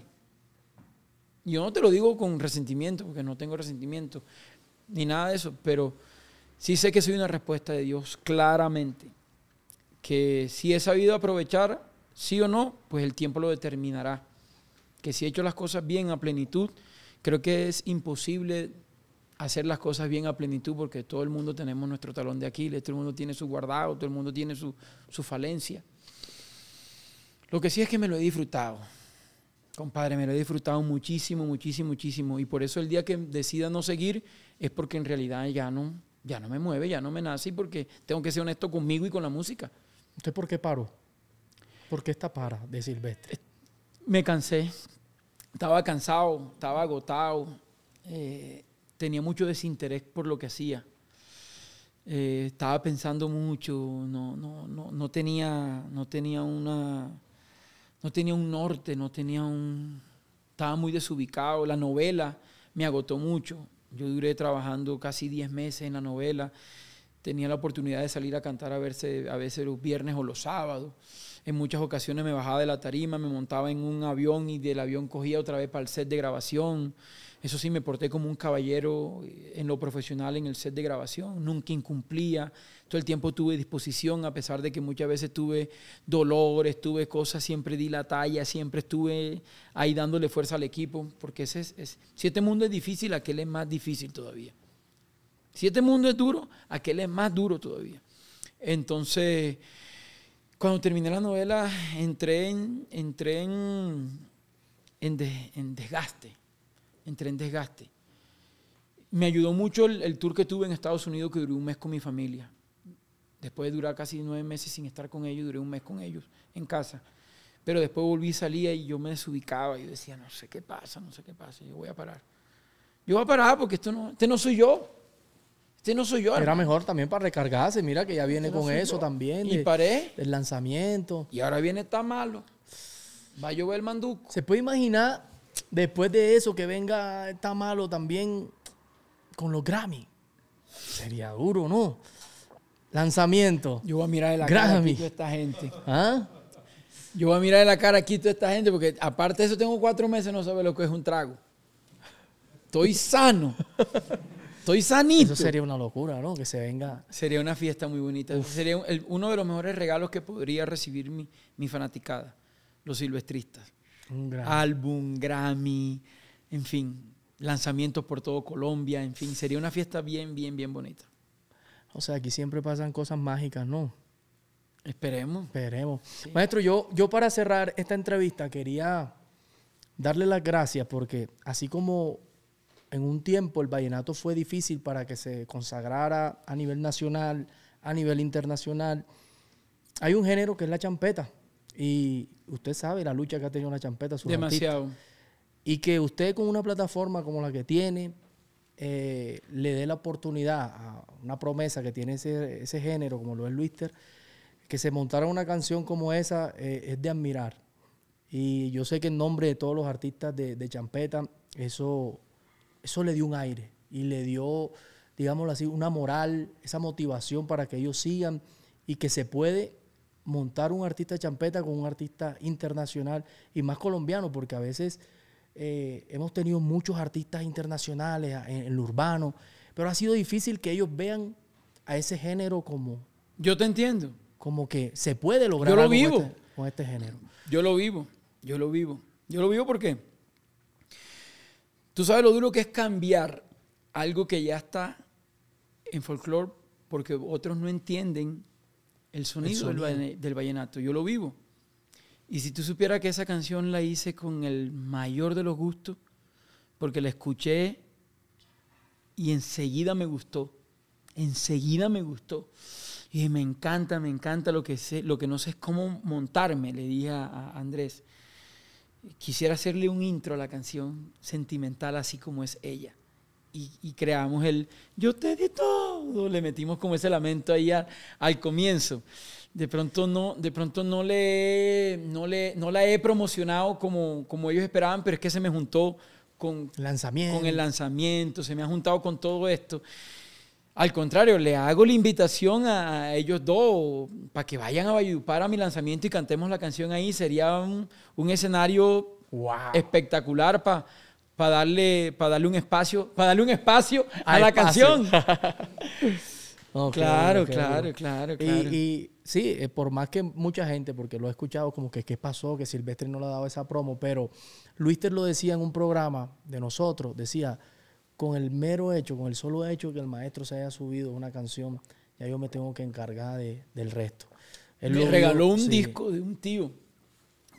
Yo no te lo digo con resentimiento, porque no tengo resentimiento, ni nada de eso, pero sí sé que soy una respuesta de Dios claramente. Que si he sabido aprovechar, sí o no, pues el tiempo lo determinará. Que si he hecho las cosas bien a plenitud, creo que es imposible hacer las cosas bien a plenitud porque todo el mundo tenemos nuestro talón de Aquiles, todo el mundo tiene su guardado, todo el mundo tiene su, su falencia. Lo que sí es que me lo he disfrutado. Compadre, me lo he disfrutado muchísimo, muchísimo, muchísimo. Y por eso el día que decida no seguir es porque en realidad ya no, ya no me mueve, ya no me nace y porque tengo que ser honesto conmigo y con la música. ¿Usted por qué paró? ¿Por qué esta para de Silvestre? Eh, me cansé. Estaba cansado, estaba agotado. Eh, tenía mucho desinterés por lo que hacía. Eh, estaba pensando mucho, no, no, tenía, no tenía una no tenía un norte, no tenía un... Estaba muy desubicado. La novela me agotó mucho. Yo duré trabajando casi 10 meses en la novela. Tenía la oportunidad de salir a cantar a, verse, a veces los viernes o los sábados. En muchas ocasiones me bajaba de la tarima, me montaba en un avión y del avión cogía otra vez para el set de grabación. Eso sí, me porté como un caballero eh, en lo profesional en el set de grabación. Nunca incumplía. Todo el tiempo tuve disposición, a pesar de que muchas veces tuve dolores, tuve cosas, siempre di la talla, siempre estuve ahí dándole fuerza al equipo, porque ese es, es, si este mundo es difícil, aquel es más difícil todavía. Si este mundo es duro, aquel es más duro todavía. Entonces, cuando terminé la novela, entré en, entré en, desgaste. Entré en desgaste. Me ayudó mucho el, el, tour que tuve en Estados Unidos, que duró un mes con mi familia. Después de durar casi nueve meses sin estar con ellos, duré un mes con ellos en casa. Pero después volví, salía y yo me desubicaba. Y decía, no sé qué pasa, no sé qué pasa. Yo voy a parar. Yo voy a parar porque esto no, este no soy yo. Este no soy yo. Era mejor también para recargarse. Mira que ya este viene con eso también. Y paré. lanzamiento. Y ahora viene está malo. Va a llover el manduco. ¿Se puede imaginar después de eso que venga está malo también con los Grammy? Sería duro, ¿no? Lanzamiento. Yo voy a mirar la cara aquí esta gente. ¿Ah? Yo voy a mirar la cara aquí toda esta gente porque aparte de eso tengo cuatro meses no sabe lo que es un trago. Estoy sano. Estoy sanito. Eso sería una locura, ¿no? Que se venga. Sería una fiesta muy bonita. Sería uno de los mejores regalos que podría recibir mi, fanaticada, los silvestristas. Un Álbum, Grammy, en fin, lanzamientos por todo Colombia, en fin, sería una fiesta bien, bien, bien bonita. O sea, aquí siempre pasan cosas mágicas, ¿no? Esperemos. Esperemos. Maestro, yo, yo para cerrar esta entrevista quería darle las gracias porque así como en un tiempo el vallenato fue difícil para que se consagrara a nivel nacional, a nivel internacional, hay un género que es la champeta. Y usted sabe la lucha que ha tenido la champeta. Demasiado. Y que usted con una plataforma como la que tiene, eh, le dé la oportunidad a una promesa que tiene ese, género, como lo es Luister, que se montara una canción como esa eh, es de admirar. Y yo sé que en nombre de todos los artistas de, Champeta, eso, eso le dio un aire y le dio, digámoslo así, una moral, esa motivación para que ellos sigan y que se puede montar un artista de champeta con un artista internacional y más colombiano, porque a veces eh, hemos tenido muchos artistas internacionales en, lo urbano, pero ha sido difícil que ellos vean a ese género como... Yo te entiendo. Como que se puede lograr. algo este, Con este, género. Yo lo vivo, yo lo vivo. Yo lo vivo porque tú sabes lo duro que es cambiar algo que ya está en folclore porque otros no entienden el sonido, del vallenato. Yo lo vivo. Y si tú supieras que esa canción la hice con el mayor de los gustos, porque la escuché y enseguida me gustó. Enseguida me gustó. Y me encanta, me encanta lo que sé, lo que no sé es cómo montarme, le dije a, Andrés. Quisiera hacerle un intro a la canción sentimental así como es ella. Y, creamos el yo te di todo, le metimos como ese lamento ahí al comienzo de pronto no, de pronto no, le, no, le, no la he promocionado como, como ellos esperaban, pero es que se me juntó con, el lanzamiento, se me ha juntado con todo esto. Al contrario, le hago la invitación a ellos dos para que vayan a Valledupar a mi lanzamiento y cantemos la canción ahí. Sería un, escenario espectacular para para darle, darle un espacio, para darle un espacio a, la canción. claro, claro, claro, y sí, eh, por más que mucha gente, porque lo he escuchado como que qué pasó, que Silvestre no le ha dado esa promo, pero Luister lo decía en un programa de nosotros, decía, con el mero hecho, con el solo hecho que el maestro se haya subido una canción, ya yo me tengo que encargar de, del resto. Él le regaló un disco de un tío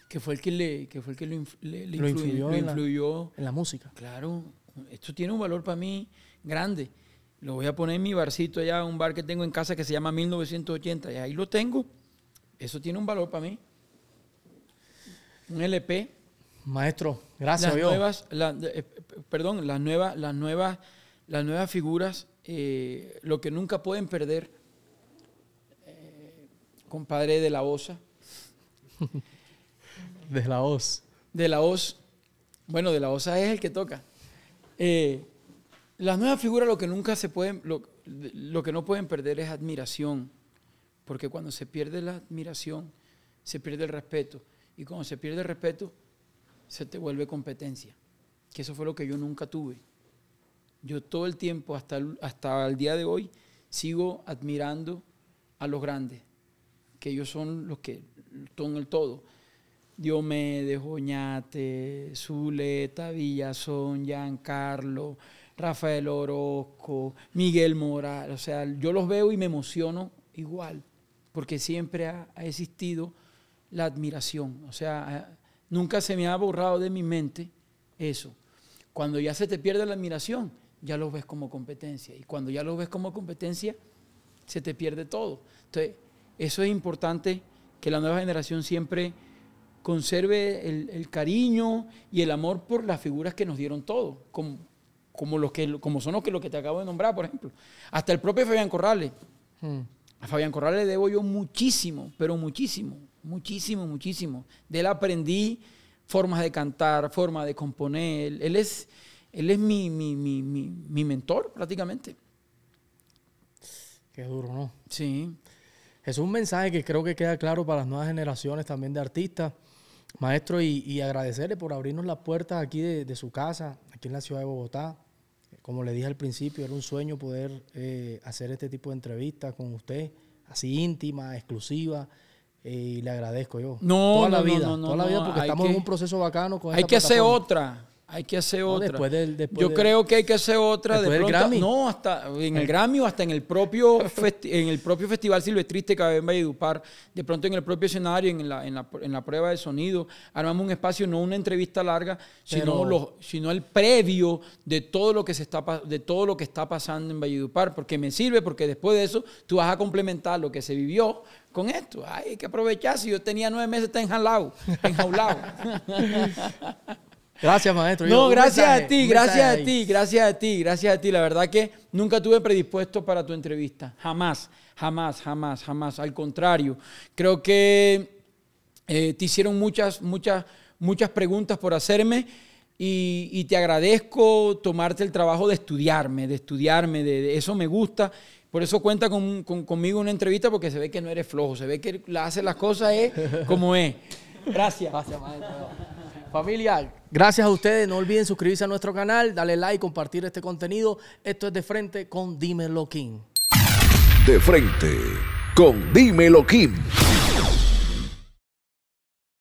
que fue el que le, que fue el que lo, influyó, en la música. Claro, esto tiene un valor para mí grande. Lo voy a poner en mi barcito allá, un bar que tengo en casa que se llama 1980. Y ahí lo tengo. Eso tiene un valor para mí. Un LP. Maestro, gracias. Las nuevas, eh, perdón, las nuevas, las nuevas, las nuevas figuras, eh, lo que nunca pueden perder, eh, compadre de la OSA. de la OS. De la OS. Bueno, de la OSA es el que toca. Eh, las nuevas figuras lo que nunca se pueden, lo, que no pueden perder es admiración, porque cuando se pierde la admiración, se pierde el respeto, y cuando se pierde el respeto, se te vuelve competencia, que eso fue lo que yo nunca tuve. Yo todo el tiempo, hasta el, hasta el día de hoy, sigo admirando a los grandes, que ellos son los que toman el todo. Diomedes, Oñate, Zuleta, Villazón, Giancarlo, Rafael Orozco, Miguel Moral, o sea, yo los veo y me emociono igual, porque siempre ha, existido la admiración, o sea, eh, nunca se me ha borrado de mi mente eso. Cuando ya se te pierde la admiración, ya los ves como competencia, y cuando ya los ves como competencia, se te pierde todo. Entonces, eso es importante que la nueva generación siempre conserve el, cariño y el amor por las figuras que nos dieron todo, como, como, los que, como son los que, los que te acabo de nombrar, por ejemplo. Hasta el propio Fabián Corrales. Hmm. A Fabián Corrales le debo yo muchísimo, pero muchísimo, muchísimo, muchísimo. De él aprendí formas de cantar, formas de componer. Él es, él es mi, mi, mentor prácticamente. Qué duro, ¿no? Sí. Es un mensaje que creo que queda claro para las nuevas generaciones también de artistas. Maestro, y, agradecerle por abrirnos las puertas aquí de, su casa, aquí en la ciudad de Bogotá. Como le dije al principio, era un sueño poder eh, hacer este tipo de entrevista con usted, así íntima, exclusiva. Eh, y le agradezco yo. No, toda la vida, toda la vida, porque estamos en un proceso bacano Hay que hacer otra hay que hacer otra. Yo creo que hay que hacer otra. de pronto, No, hasta en el eh. Grammy o hasta en el propio, en el propio Festival Silvestriste que había en Valledupar. De pronto en el propio escenario, en la, prueba de sonido, armamos un espacio, no una entrevista larga, sino, sino el previo de todo, lo que se está, de todo lo que está pasando en Valledupar. Porque me sirve, porque después de eso tú vas a complementar lo que se vivió con esto. Ay, hay que aprovechar. Si yo tenía nueve meses, está en Enjaulado. Gracias, maestro. No, gracias a ti, gracias a ti, gracias a ti, gracias a ti. La verdad que nunca tuve predispuesto para tu entrevista. Jamás, jamás, jamás, jamás. Al contrario, creo que eh, te hicieron muchas, muchas, muchas preguntas por hacerme. Y, te agradezco tomarte el trabajo de estudiarme, de estudiarme, de, eso me gusta. Por eso cuenta con, conmigo una entrevista porque se ve que no eres flojo, se ve que la hace las cosas es eh, como es. Gracias. Gracias, maestro. Familia, gracias a ustedes. No olviden suscribirse a nuestro canal, darle like, compartir este contenido. Esto es De Frente con Dímelo Kim. De Frente con Dímelo Kim.